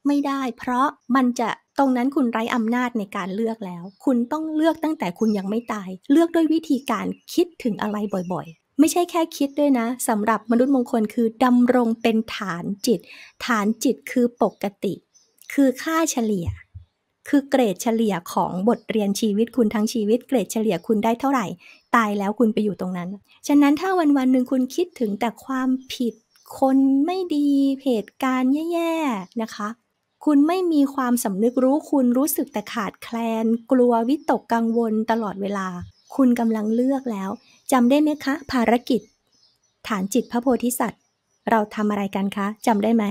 ไม่ได้เพราะมันจะตรงนั้นคุณไร้อำนาจในการเลือกแล้ว คุณต้องเลือกตั้งแต่คุณยังไม่ตาย เลือกด้วยวิธีการคิดถึงอะไรบ่อย ๆ ไม่ใช่แค่คิดด้วยนะสำหรับมนุษย์มงคลคือดำรงเป็นฐานจิต ฐานจิตคือปกติ คือค่าเฉลี่ย คือเกรดเฉลี่ยของบทเรียนชีวิตคุณทั้งชีวิต เกรดเฉลี่ยคุณได้เท่าไหร่ตายแล้วคุณไปอยู่ตรงนั้นฉะนั้นถ้าวันวันหนึ่งคุณคิดถึงแต่ความผิด คนไม่ดีเหตุการณ์แย่ๆนะคะคุณไม่มีความสำนึกรู้คุณรู้สึกแต่ขาดแคลน กลัววิตกกังวลตลอดเวลา คุณกำลังเลือกแล้วจำได้ไหมคะ ภารกิจ ฐานจิตพระโพธิสัตว์ เราทำอะไรกันคะจำได้ไหม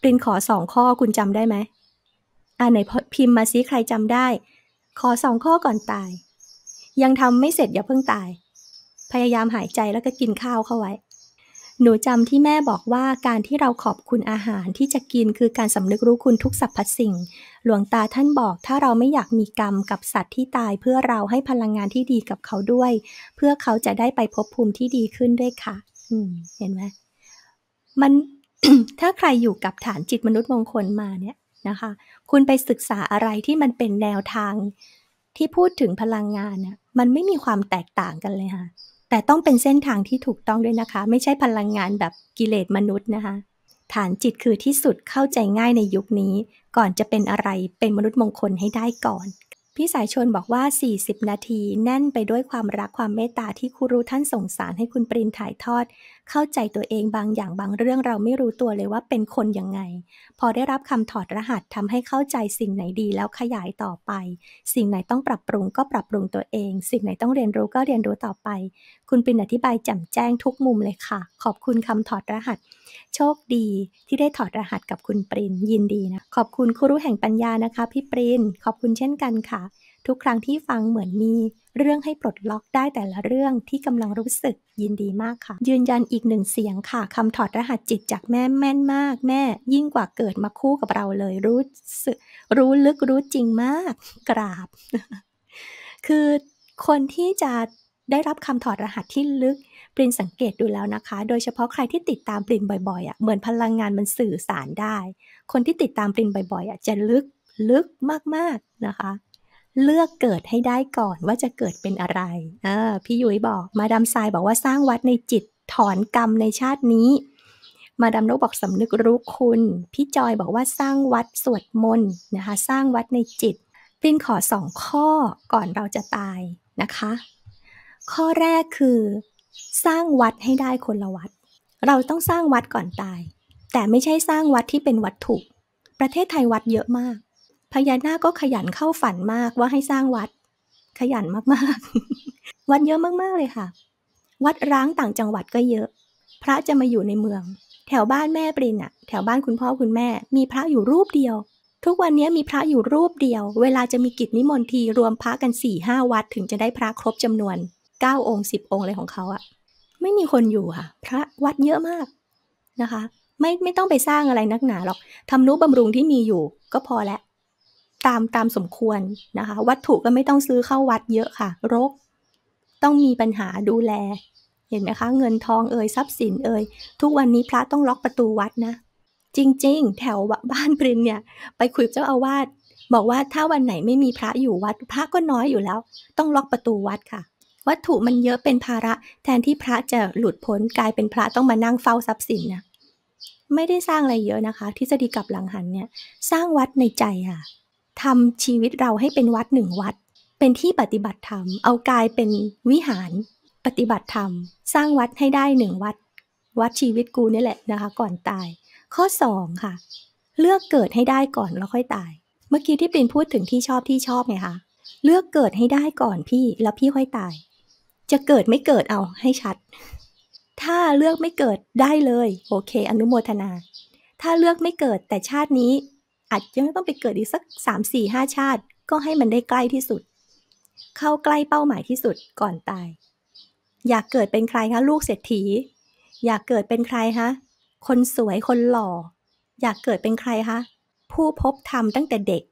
ปรินขอสองข้อคุณจำได้ไหมอ่าไหนพิมพ์มาซิใครจำได้ขอสองข้อก่อนตาย ยังทำไม่เสร็จอย่าเพิ่งตาย พยายามหายใจแล้วก็กินข้าวเข้าไว้หนูจำที่แม่บอกว่าการที่เราขอบคุณอาหารที่จะกินคือการสำนึกรู้คุณทุกสรรพสิ่ง หลวงตาท่านบอก ถ้าเราไม่อยากมีกรรมกับสัตว์ที่ตายเพื่อเราให้พลังงานที่ดีกับเขาด้วย เพื่อเขาจะได้ไปพบภูมิที่ดีขึ้นด้วยค่ะ อืมเห็นไหมมันถ้าใครอยู่กับฐานจิตมนุษย์มงคลมาเนี่ยนะคะ คุณไปศึกษาอะไรที่มันเป็นแนวทางที่พูดถึงพลังงานเนี่ยมันไม่มีความแตกต่างกันเลยค่ะแต่ต้องเป็นเส้นทางที่ถูกต้องด้วยนะคะ ไม่ใช่พลังงานแบบกิเลสมนุษย์นะคะ ฐานจิตคือที่สุดเข้าใจง่ายในยุคนี้ ก่อนจะเป็นอะไรเป็นมนุษย์มงคลให้ได้ก่อน พี่สายชนบอกว่า 40 นาทีแน่นไปด้วยความรักความเมตตาที่ครูรู้ท่านส่งสารให้คุณปรินถ่ายทอดเข้าใจตัวเองบางอย่างบางเรื่องเราไม่รู้ตัวเลยว่าเป็นคนยังไง พอได้รับคำถอดรหัสทำให้เข้าใจสิ่งไหนดีแล้วขยายต่อไป สิ่งไหนต้องปรับปรุง ก็ปรับปรุงตัวเอง สิ่งไหนต้องเรียนรู้ก็เรียนรู้ต่อไป คุณปินอธิบายแจ่มแจ้งทุกมุมเลยค่ะ ขอบคุณคำถอดรหัส โชคดีที่ได้ถอดรหัสกับคุณปรินยินดีนะขอบคุณครูรู้แห่งปัญญานะคะ พี่ปรินขอบคุณเช่นกันค่ะทุกครั้งที่ฟังเหมือนมีเรื่องให้ปลดล็อกได้แต่ละเรื่องที่กำลังรู้สึกยินดีมากค่ะ ยืนยันอีกหนึ่งเสียงค่ะคำถอดรหัสจิตจากแม่แม่นมาก แม่ ยิ่งกว่าเกิดมาคู่กับเราเลยรู้สึกรู้ลึกรู้จริงมาก กราบ คือคนที่จะได้รับคำถอดรหัสที่ลึกปรินสังเกตดูแล้วนะคะ โดยเฉพาะใครที่ติดตามปรินบ่อยๆอะ่ะ เหมือนพลังงานมันสื่อสารได้ คนที่ติดตามปรินบ่อยๆอะ่ะจะลึกลึกมากๆนะคะเลือกเกิดให้ได้ก่อนว่าจะเกิดเป็นอะไรอพี่ยุ้ยบอก มาดามทรายบอกว่าสร้างวัดในจิตถอนกรรมในชาตินี้ มาดามนกบอกสำนึกรู้คุณ พี่จอยบอกว่าสร้างวัดสวดมนต์นะคะสร้างวัดในจิตปินขอสองข้อก่อนเราจะตายนะคะ ข้อแรกคือ สร้างวัดให้ได้คนละวัด เราต้องสร้างวัดก่อนตาย แต่ไม่ใช่สร้างวัดที่เป็นวัตถุ ประเทศไทยวัดเยอะมากพญานาคก็ขยันเข้าฝันมากว่าให้สร้างวัด ขยันมากๆ วัดเยอะมาก ๆ เลยค่ะ วัดร้างต่างจังหวัดก็เยอะ พระจะมาอยู่ในเมือง แถวบ้านแม่ปรินอะแถวบ้านคุณพ่อคุณแม่ มีพระอยู่รูปเดียว ทุกวันนี้มีพระอยู่รูปเดียว เวลาจะมีกิจนิมนต์ทีรวมพระกัน4ี่ห้าวัด ถึงจะได้พระครบจำนวน9องค์10องค์อะไรของเขาอะไม่มีคนอยู่ค่ะ พระวัดเยอะมากนะคะ ไม่ไม่ต้องไปสร้างอะไรนักหนาหรอกทำนุบำรุงที่มีอยู่ ก็พอแล้วตามตามสมควรนะคะ วัตถุก็ไม่ต้องซื้อเข้าวัดเยอะค่ะ รก ต้องมีปัญหาดูแลเห็นไหมคะ เงินทองเอ่ยทรัพย์สินเอ่ยทุกวันนี้พระต้องล็อกประตูวัดนะจริง ๆ แถวบ้านปรินเนี่ย ไปคุยกับเจ้าอาวาสบอกว่าถ้าวันไหนไม่มีพระอยู่วัด พระก็น้อยอยู่แล้ว ต้องล็อกประตูวัดค่ะ วัตถุมันเยอะเป็นภาระ แทนที่พระจะหลุดพ้นกลายเป็นพระต้องมานั่งเฝ้าทรัพย์สินนะไม่ได้สร้างอะไรเยอะนะคะ ทฤษฎีกลับหลังหันเนี่ย สร้างวัดในใจค่ะทำชีวิตเราให้เป็นวัดหนึ่งวัด เป็นที่ปฏิบัติธรรม เอากายเป็นวิหาร ปฏิบัติธรรม สร้างวัดให้ได้หนึ่งวัด วัดชีวิตกูนี่แหละนะคะ ก่อนตาย ข้อ 2 ค่ะ เลือกเกิดให้ได้ก่อนแล้วค่อยตาย เมื่อกี้ที่ปินพูดถึงที่ชอบที่ชอบไงคะเลือกเกิดให้ได้ก่อนพี่แล้วพี่ค่อยตาย จะเกิดไม่เกิดเอาให้ชัด ถ้าเลือกไม่เกิดได้เลย โอเค อนุโมทนา ถ้าเลือกไม่เกิดแต่ชาตินี้อาจยังต้องไปเกิดอีกสัก3 4 5 ชาติ ก็ให้มันได้ใกล้ที่สุด เข้าใกล้เป้าหมายที่สุดก่อนตาย อยากเกิดเป็นใครคะลูกเศรษฐี อยากเกิดเป็นใครคะคนสวยคนหล่อ อยากเกิดเป็นใครคะผู้พบธรรมตั้งแต่เด็ก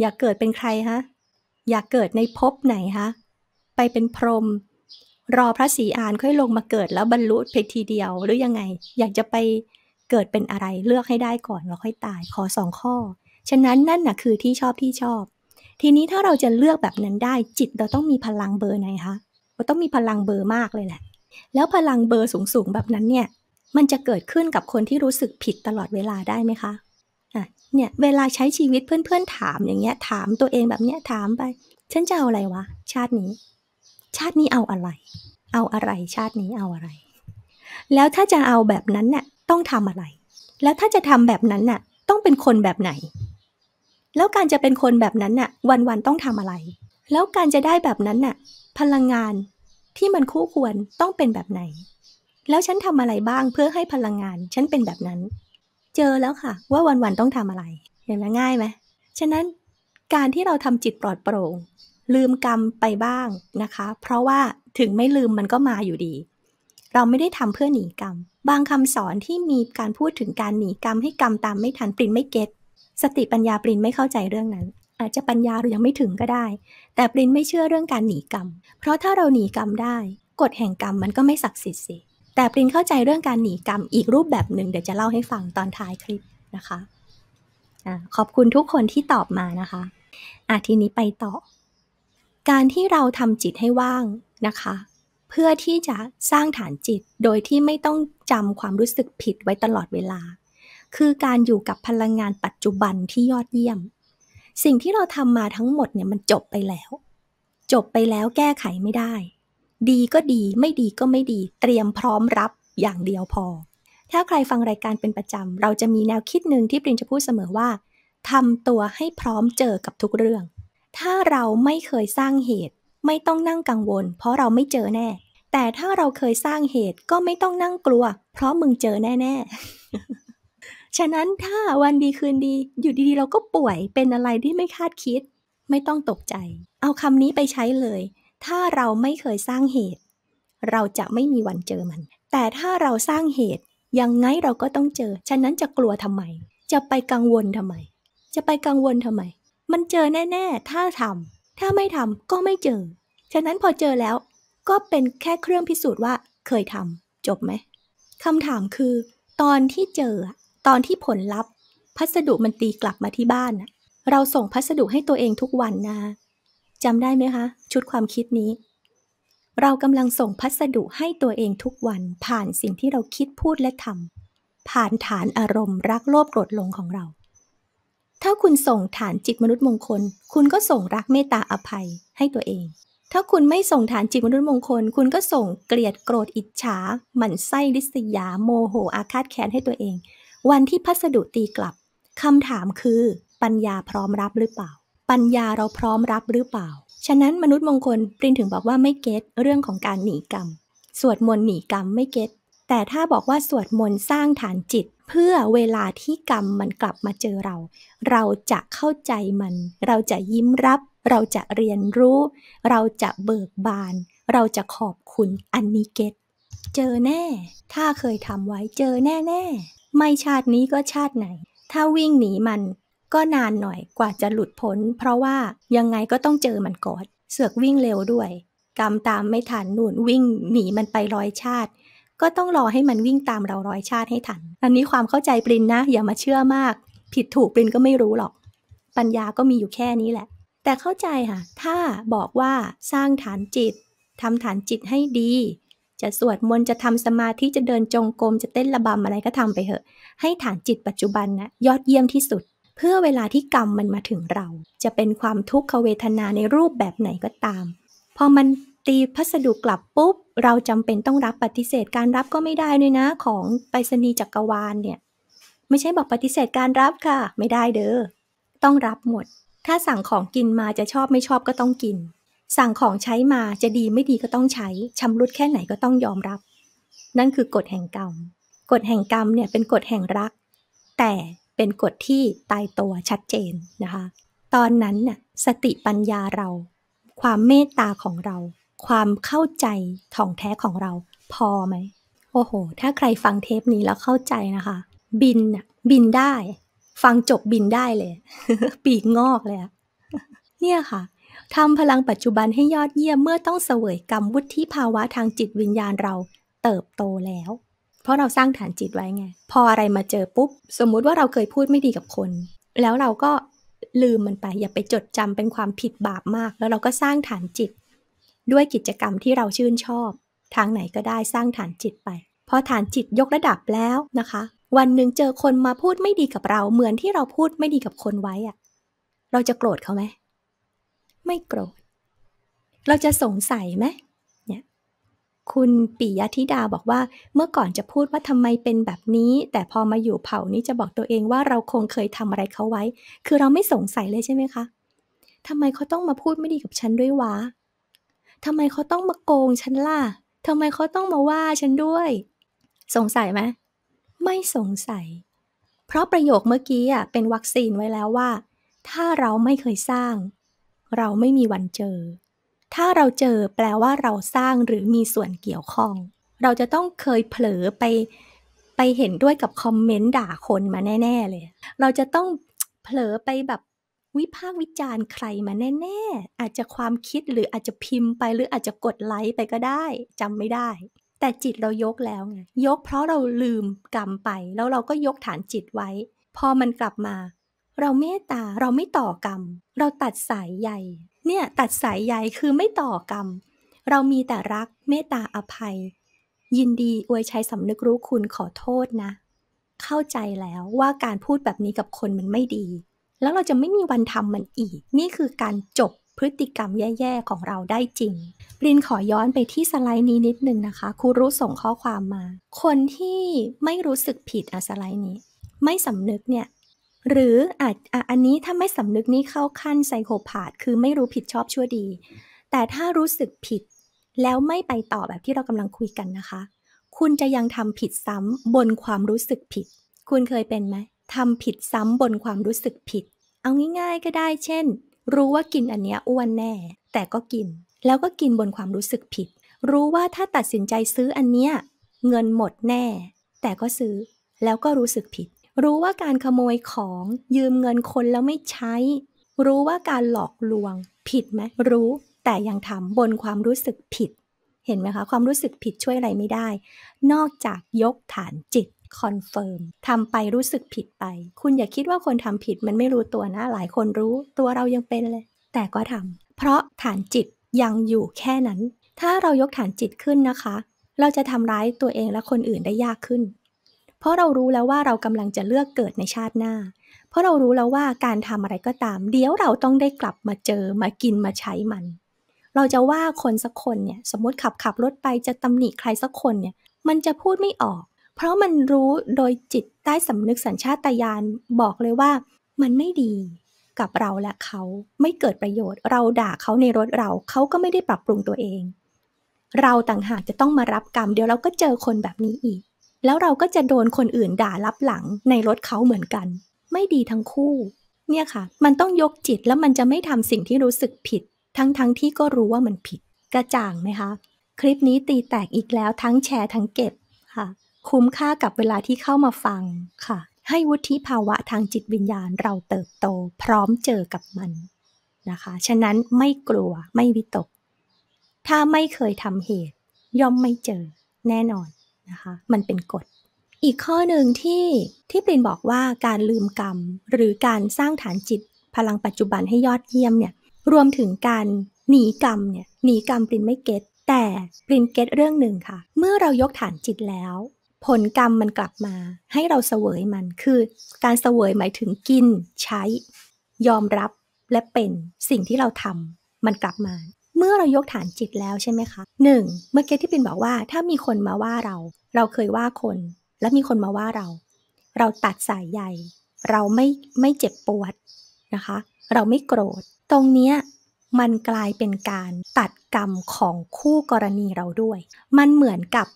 อยากเกิดเป็นใครคะอยากเกิดในภพไหนคะไปเป็นพรหมรอพระศรีอานค่อยลงมาเกิดแล้วบรรลุเพียทีเดียวหรือยังไง อยากจะไปเกิดเป็นอะไรเลือกให้ได้ก่อนแล้วค่อยตายขอสองข้อ ฉะนั้นนั่นนะ่ะ คือที่ชอบที่ชอบ ทีนี้ถ้าเราจะเลือกแบบนั้นได้ จิตเราต้องมีพลังเบอร์ไหนคะเราต้องมีพลังเบอร์มากเลยแหละ แล้วพลังเบอร์สูงๆแบบนั้นเนี่ยมันจะเกิดขึ้นกับคนที่รู้สึกผิดตลอดเวลาได้ไหมคะอ่ะเนี่ยเวลาใช้ชีวิตเพื่อนๆถามอย่างเงี้ย ถามตัวเองแบบเนี้ยถามไป ฉันจะเอาอะไรวะชาตินี้ ชาตินี้เอาอะไร เอาอะไรชาตินี้เอาอะไร แล้วถ้าจะเอาแบบนั้นเนี่ยต้องทำอะไร แล้วถ้าจะทำแบบนั้นน่ะ ต้องเป็นคนแบบไหน แล้วการจะเป็นคนแบบนั้นน่ะ วันๆต้องทำอะไร แล้วการจะได้แบบนั้นน่ะ พลังงานที่มันคู่ควรต้องเป็นแบบไหน แล้วฉันทำอะไรบ้างเพื่อให้พลังงาน ฉันเป็นแบบนั้น เจอแล้วค่ะ ว่าวันๆต้องทำอะไร เห็นไหมง่ายไหมฉะนั้นการที่เราทำจิตปลอดโปร่งลืมกรรมไปบ้างนะคะ เพราะว่าถึงไม่ลืมมันก็มาอยู่ดี เราไม่ได้ทำเพื่อหนีกรรมบางคำสอนที่มีการพูดถึงการหนีกรรมให้กรรมตาม ไม่ทันปรินไม่เก็ตสติปัญญาปรินไม่เข้าใจเรื่องนั้น อาจจะปัญญาเรายังไม่ถึงก็ได้ แต่ปรินไม่เชื่อเรื่องการหนีกรรม เพราะถ้าเราหนีกรรมได้กฎแห่งกรรมมันก็ไม่ศักดิ์สิทธิ์สิแต่ปรินเข้าใจเรื่องการหนีกรรมอีกรูปแบบหนึ่งเดี๋ยวจะเล่าให้ฟังตอนท้ายคลิปนะคะอะขอบคุณทุกคนที่ตอบมานะคะอาทีนี้ไปต่อการที่เราทำจิตให้ว่างนะคะพื่อที่จะสร้างฐานจิตโดยที่ไม่ต้องจำความรู้สึกผิดไว้ตลอดเวลา คือการอยู่กับพลังงานปัจจุบันที่ยอดเยี่ยม สิ่งที่เราทำมาทั้งหมดเนี่ยมันจบไปแล้ว จบไปแล้วแก้ไขไม่ได้ ดีก็ดี ไม่ดีก็ไม่ดี เตรียมพร้อมรับอย่างเดียวพอ ถ้าใครฟังรายการเป็นประจำเราจะมีแนวคิดหนึ่งที่ปรินจะพูดเสมอว่าทำตัวให้พร้อมเจอกับทุกเรื่อง ถ้าเราไม่เคยสร้างเหตุ ไม่ต้องนั่งกังวล เพราะเราไม่เจอแน่แต่ถ้าเราเคยสร้างเหตุก็ไม่ต้องนั่งกลัว เพราะมึงเจอแน่ๆ ฉะนั้นถ้าวันดีคืนดี อยู่ดีๆ เราก็ป่วยเป็นอะไรที่ไม่คาดคิด ไม่ต้องตกใจ เอาคำนี้ไปใช้เลย ถ้าเราไม่เคยสร้างเหตุ เราจะไม่มีวันเจอมัน แต่ถ้าเราสร้างเหตุยังไงเราก็ต้องเจอ ฉะนั้นจะกลัวทำไมจะไปกังวลทำไมจะไปกังวลทำไมมันเจอแน่ๆ ถ้าทำถ้าไม่ทำก็ไม่เจอฉะนั้นพอเจอแล้วก็เป็นแค่เครื่องพิสูจน์ว่าเคยทำจบไหมคำถามคือตอนที่เจอ ตอนที่ผลลัพธ์ พัสดุมันตีกลับมาที่บ้านเราส่งพัสดุให้ตัวเองทุกวันนะจำได้ไหมคะชุดความคิดนี้ เรากำลังส่งพัสดุให้ตัวเองทุกวันผ่านสิ่งที่เราคิดพูดและทำผ่านฐานอารมณ์ รักโลภโกรธลงของเรา ถ้าคุณส่งฐานจิตมนุษย์มงคล คุณก็ส่งรักเมตตาอภัยให้ตัวเองถ้าคุณไม่ส่งฐานจิตมนุษย์มงคลคุณก็ส่งเกลียดโกรธอิจฉาหมั่นไส้ลิษยาโมโหอาฆาตแค้นให้ตัวเอง วันที่พัสดุตีกลับคำถามคือปัญญาพร้อมรับหรือเปล่า ปัญญาเราพร้อมรับหรือเปล่า ฉะนั้นมนุษย์มงคลปรินถึงบอกว่าไม่เก็ตเรื่องของการหนีกรรม สวดมนต์หนีกรรมไม่เก็ตแต่ถ้าบอกว่าสวดมนต์สร้างฐานจิต เพื่อเวลาที่กรรมมันกลับมาเจอเรา เราจะเข้าใจมัน เราจะยิ้มรับเราจะเรียนรู้ เราจะเบิกบาน เราจะขอบคุณอันนี้เก็ตเจอแน่ ถ้าเคยทำไว้เจอแน่แน่ไม่ชาตินี้ก็ชาติไหน ถ้าวิ่งหนีมันก็นานหน่อยกว่าจะหลุดพ้น เพราะว่ายังไงก็ต้องเจอมันก่อน เสือกวิ่งเร็วด้วยกำตามไม่ทันหนุนวิ่งหนีมันไปร้อยชาติ ก็ต้องรอให้มันวิ่งตามเราร้อยชาติให้ทัน อันนี้ความเข้าใจปรินนะอย่ามาเชื่อมาก ผิดถูกปรินก็ไม่รู้หรอก ปัญญาก็มีอยู่แค่นี้แหละแต่เข้าใจค่ะ ถ้าบอกว่าสร้างฐานจิต ทำฐานจิตให้ดี จะสวดมนต์ จะทำสมาธิ จะเดินจงกรม จะเต้นระบำอะไรก็ทำไปเถอะ ให้ฐานจิตปัจจุบันนะยอดเยี่ยมที่สุด เพื่อเวลาที่กรรมมันมาถึงเรา จะเป็นความทุกขเวทนาในรูปแบบไหนก็ตาม พอมันตีพัสดุกลับปุ๊บ เราจำเป็นต้องรับปฏิเสธการรับก็ไม่ได้ด้วยนะ ของไปรษณีย์จักกรวาลเนี่ย ไม่ใช่บอกปฏิเสธการรับค่ะ ไม่ได้เด้อ ต้องรับหมดถ้าสั่งของกินมาจะชอบไม่ชอบก็ต้องกิน สั่งของใช้มาจะดีไม่ดีก็ต้องใช้ชำรุดแค่ไหนก็ต้องยอมรับ นั่นคือกฎแห่งกรรม กฎแห่งกรรมเนี่ย เป็นกฎแห่งรัก แต่เป็นกฎที่ตายตัวชัดเจนนะคะ ตอนนั้นน่ะสติปัญญาเรา ความเมตตาของเรา ความเข้าใจท่องแท้ของเรา พอไหม โอ้โห ถ้าใครฟังเทปนี้แล้วเข้าใจนะคะ บินบินได้ฟังจบบินได้เลย ปีกงอกเลยเนี่ยค่ะทำพลังปัจจุบันให้ยอดเยี่ยม เมื่อต้องเสวยกรรมวุฒิภาวะทางจิตวิญญาณเราเติบโตแล้ว เพราะเราสร้างฐานจิตไว้ไง พออะไรมาเจอปุ๊บ สมมุติว่าเราเคยพูดไม่ดีกับคน แล้วเราก็ลืมมันไป อย่าไปจดจำเป็นความผิดบาปมาก แล้วเราก็สร้างฐานจิต ด้วยกิจกรรมที่เราชื่นชอบทางไหนก็ได้สร้างฐานจิตไปพอฐานจิตยกระดับแล้วนะคะวันหนึ่งเจอคนมาพูดไม่ดีกับเรา เหมือนที่เราพูดไม่ดีกับคนไว้อะเราจะโกรธเขาไหม ไม่โกรธ เราจะสงสัยไหม คุณปิยธิดาบอกว่า เมื่อก่อนจะพูดว่าทำไมเป็นแบบนี้ แต่พอมาอยู่เผ่านี้จะบอกตัวเองว่าเราคงเคยทำอะไรเขาไว้ คือเราไม่สงสัยเลยใช่ไหมคะ ทำไมเขาต้องมาพูดไม่ดีกับฉันด้วยวะทำไมเขาต้องมาโกงฉันล่ะทำไมเขาต้องมาว่าฉันด้วย สงสัยไหมไม่สงสัย เพราะประโยคเมื่อกี้อ่ะเป็นวัคซีนไว้แล้วว่า ถ้าเราไม่เคยสร้างเราไม่มีวันเจอ ถ้าเราเจอแปลว่าเราสร้างหรือมีส่วนเกี่ยวข้อง เราจะต้องเคยเผลอไปไปเห็นด้วยกับคอมเมนต์ด่าคนมาแน่ๆเลย เราจะต้องเผลอไปแบบวิพากษ์วิจารณ์ใครมาแน่ๆ อาจจะความคิดหรืออาจจะพิมพ์ไป หรืออาจจะกดไลค์ไปก็ได้จำไม่ได้แต่จิตเรายกแล้วไงยกเพราะเราลืมกรรมไป แล้วเราก็ยกฐานจิตไว้ พอมันกลับมา เราเมตตาเราไม่ต่อกรรม เราตัดสายใยเนี่ยตัดสายใยคือไม่ต่อกรรม เรามีแต่รักเมตตาอภัย ยินดีอวยชัยสำนึกรู้คุณขอโทษนะ เข้าใจแล้วว่าการพูดแบบนี้กับคนมันไม่ดี แล้วเราจะไม่มีวันทำมันอีก นี่คือการจบพฤติกรรมแย่ๆของเราได้จริง ปรินขอย้อนไปที่สไลด์นี้นิดนึงนะคะครูรู้ส่งข้อความมา คนที่ไม่รู้สึกผิดอะสไลด์นี้ ไม่สำนึกเนี่ย หรืออาจอันนี้ถ้าไม่สำนึกนี้เข้าขั้นไซโคพาธคือไม่รู้ผิดชอบชั่วดี แต่ถ้ารู้สึกผิด แล้วไม่ไปต่อแบบที่เรากำลังคุยกันนะคะ คุณจะยังทำผิดซ้ำบนความรู้สึกผิด คุณเคยเป็นไหมทำผิดซ้ำบนความรู้สึกผิด เอาง่าย ๆก็ได้ เช่นรู้ว่ากินอันเนี้ยอ้วนแน่ แต่ก็กิน แล้วก็กินบนความรู้สึกผิด รู้ว่าถ้าตัดสินใจซื้ออันเนี้ยเงินหมดแน่ แต่ก็ซื้อแล้วก็รู้สึกผิด รู้ว่าการขโมยของยืมเงินคนแล้วไม่ใช้ รู้ว่าการหลอกลวงผิดไหม รู้แต่ยังทำบนความรู้สึกผิด เห็นไหมคะความรู้สึกผิดช่วยอะไรไม่ได้ นอกจากยกฐานจิตคอนเฟิร์มทำไปรู้สึกผิดไป คุณอย่าคิดว่าคนทำผิดมันไม่รู้ตัวนะ หลายคนรู้ตัวเรายังเป็นเลย แต่ก็ทำ เพราะฐานจิตยังอยู่แค่นั้น ถ้าเรายกฐานจิตขึ้นนะคะ เราจะทำร้ายตัวเองและคนอื่นได้ยากขึ้น เพราะเรารู้แล้วว่าเรากำลังจะเลือกเกิดในชาติหน้า เพราะเรารู้แล้วว่าการทำอะไรก็ตาม เดี๋ยวเราต้องได้กลับมาเจอมากินมาใช้มัน เราจะว่าคนสักคนเนี่ย สมมติขับขับรถไปจะตำหนิใครสักคนเนี่ย มันจะพูดไม่ออกเพราะมันรู้โดยจิตใต้สำนึกสัญชาตญาณบอกเลยว่า มันไม่ดี กับเราและเขาไม่เกิดประโยชน์ เราด่าเขาในรถเราเขาก็ไม่ได้ปรับปรุงตัวเอง เราต่างหากจะต้องมารับกรรมเดี๋ยวเราก็เจอคนแบบนี้อีก แล้วเราก็จะโดนคนอื่นด่ารับหลัง ในรถเขาเหมือนกัน ไม่ดีทั้งคู่ เนี่ยค่ะมันต้องยกจิตแล้วมันจะไม่ทำสิ่งที่รู้สึกผิด ทั้งๆทที่ก็รู้ว่ามันผิด กระจ่างไหมคะ คลิปนี้ตีแตกอีกแล้วทั้งแชร์ทั้งเก็บค่ะคุ้มค่ากับเวลาที่เข้ามาฟังค่ะ ให้วุฒิภาวะทางจิตวิญญาณเราเติบโตพร้อมเจอกับมันนะคะ ฉะนั้นไม่กลัวไม่วิตก ถ้าไม่เคยทำเหตุย่อมไม่เจอแน่นอนนะคะ มันเป็นกฎ อีกข้อหนึ่งที่ที่ปรินบอกว่าการลืมกรรมหรือการสร้างฐานจิต พลังปัจจุบันให้ยอดเยี่ยมเนี่ย รวมถึงการหนีกรรมเนี่ยหนีกรรมปรินไม่เก็ต แต่ปรินเก็ตเรื่องหนึ่งค่ะ เมื่อเรายกฐานจิตแล้วผลกรรมมันกลับมาให้เราเสวยมัน คือการเสวยหมายถึงกินใช้ยอมรับและเป็นสิ่งที่เราทำมันกลับมา เมื่อเรายกฐานจิตแล้วใช่ไหมคะหนึ่งเมื่อกี้ที่เป็นบอกว่า ถ้ามีคนมาว่าเรา เราเคยว่าคน และมีคนมาว่าเรา เราตัดสายใหญ่ เราไม่ไม่เจ็บปวดนะคะ เราไม่โกรธตรงเนี้ยมันกลายเป็นการตัดกรรมของคู่กรณีเราด้วย มันเหมือนกับ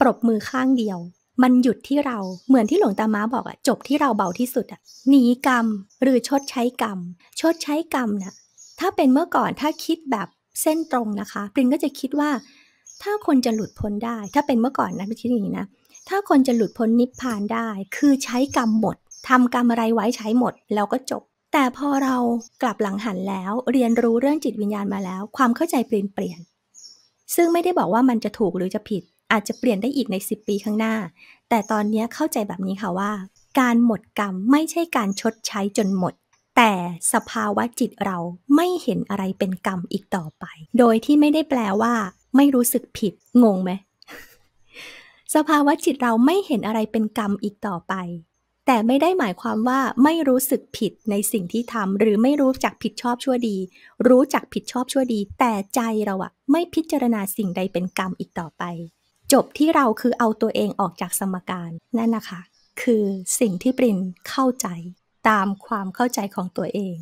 ปรบมือข้างเดียว มันหยุดที่เรา เหมือนที่หลวงตาม้าบอกอะจบที่เราเบาที่สุดอะหนีกรรมหรือชดใช้กรรม ชดใช้กรรมนะ่ะ ถ้าเป็นเมื่อก่อน ถ้าคิดแบบเส้นตรงนะคะ ปรินก็จะคิดว่า ถ้าคนจะหลุดพ้นได้ ถ้าเป็นเมื่อก่อนนะไมคิดอย่างนี้นะ ถ้าคนจะหลุดพ้นนิพพานได้ คือใช้กรรมหมดทำกรรมอะไรไว้ใช้หมด แล้วก็จบ แต่พอเรากลับหลังหันแล้ว เรียนรู้เรื่องจิตวิญญาณมาแล้ว ความเข้าใจเปลี่ยนเปลี่ยน ซึ่งไม่ได้บอกว่ามันจะถูกหรือจะผิดอาจจะเปลี่ยนได้อีกใน 10 ปีข้างหน้า แต่ตอนนี้เข้าใจแบบนี้ค่ะว่า การหมดกรรมไม่ใช่การชดใช้จนหมด แต่สภาวะจิตเราไม่เห็นอะไรเป็นกรรมอีกต่อไป โดยที่ไม่ได้แปลว่า ไม่รู้สึกผิด งงไหม สภาวะจิตเราไม่เห็นอะไรเป็นกรรมอีกต่อไป แต่ไม่ได้หมายความว่า ไม่รู้สึกผิดในสิ่งที่ทำ หรือไม่รู้จักผิดชอบชั่วดี รู้จักผิดชอบชั่วดี แต่ใจเราอะไม่พิจารณาสิ่งใดเป็นกรรมอีกต่อไปจบที่เราคือเอาตัวเองออกจากสมการนั่นนะคะคือสิ่งที่ปรินเข้าใจตามความเข้าใจของตัวเอง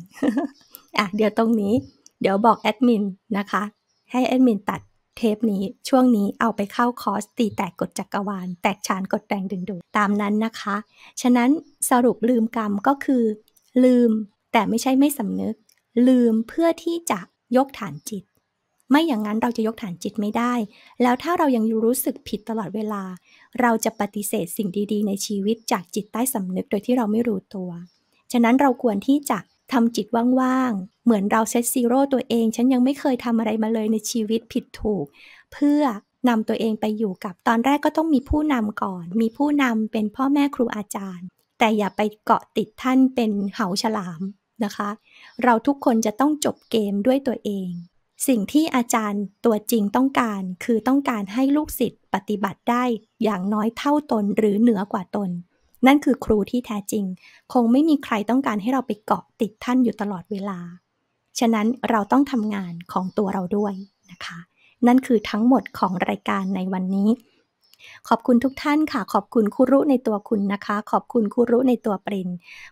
อ่ะเดี๋ยวตรงนี้ เดี๋ยวบอกแอดมินนะคะให้แอดมินตัดเทปนี้ช่วงนี้เอาไปเข้าคอร์สตีแตกกฎจักรวาล แตกฉานกฎแรงดึงดูดตามนั้นนะคะ ฉะนั้นสรุปลืมกรรมก็คือ ลืม แต่ไม่ใช่ไม่สำนึก ลืมเพื่อที่จะยกฐานจิตไม่อย่างนั้นเราจะยกฐานจิตไม่ได้ แล้วถ้าเรายังรู้สึกผิดตลอดเวลา เราจะปฏิเสธสิ่งดี ๆ ในชีวิตจากจิตใต้สำนึกโดยที่เราไม่รู้ตัว ฉะนั้นเราควรที่จะทำจิตว่าง ๆ เหมือนเราเซตซีโร่ตัวเอง ฉันยังไม่เคยทำอะไรมาเลยในชีวิตผิดถูก เพื่อนำตัวเองไปอยู่กับ ตอนแรกก็ต้องมีผู้นำก่อน มีผู้นำเป็นพ่อแม่ครูอาจารย์ แต่อย่าไปเกาะติดท่านเป็นเหาฉลามนะคะ เราทุกคนจะต้องจบเกมด้วยตัวเองสิ่งที่อาจารย์ตัวจริงต้องการคือต้องการให้ลูกศิษย์ปฏิบัติได้อย่างน้อยเท่าตนหรือเหนือกว่าตน นั่นคือครูที่แท้จริงคงไม่มีใครต้องการให้เราไปเกาะติดท่านอยู่ตลอดเวลา ฉะนั้นเราต้องทำงานของตัวเราด้วยนะคะ นั่นคือทั้งหมดของรายการในวันนี้ขอบคุณทุกท่านค่ะ ขอบคุณคุรุในตัวคุณนะคะ ขอบคุณคุรุในตัวปริน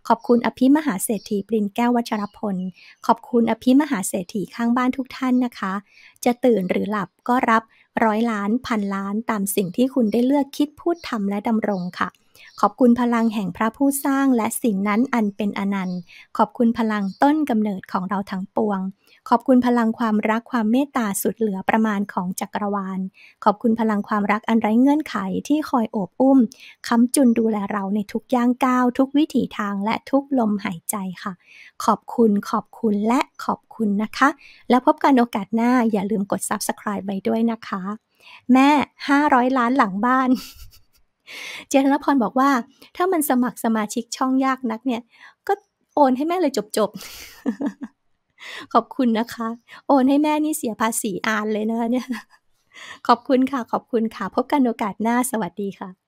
ขอบคุณอภิมหาเศรษฐีปรินแก้ววัชรพล ขอบคุณอภิมหาเศรษฐีข้างบ้านทุกท่านนะคะ จะตื่นหรือหลับก็รับร้อยล้านพันล้านตามสิ่งที่คุณได้เลือกคิดพูดทำและดำรงค่ะ ขอบคุณพลังแห่งพระผู้สร้างและสิ่งนั้นอันเป็นอนันต์ ขอบคุณพลังต้นกำเนิดของเราทั้งปวงขอบคุณพลังความรักความเมตตาสุดเหลือประมาณของจักรวาล ขอบคุณพลังความรักอันไร้เงื่อนไขที่คอยโอบอุ้มค้ำจุนดูแลเราในทุกย่างก้าวทุกวิถีทางและทุกลมหายใจค่ะ ขอบคุณขอบคุณและขอบคุณนะคะ แล้วพบกันโอกาสหน้าอย่าลืมกด subscribe ไปด้วยนะคะ แม่ 500 ล้านหลังบ้าน เจนรพรบอกว่าถ้ามันสมัครสมาชิกช่องยากนักเนี่ยก็โอนให้แม่เลยจบๆขอบคุณนะคะ โอนให้แม่นี่เสียภาษีอ่านเลยนะคะเนี่ย ขอบคุณค่ะ ขอบคุณค่ะ พบกันโอกาสหน้าสวัสดีค่ะ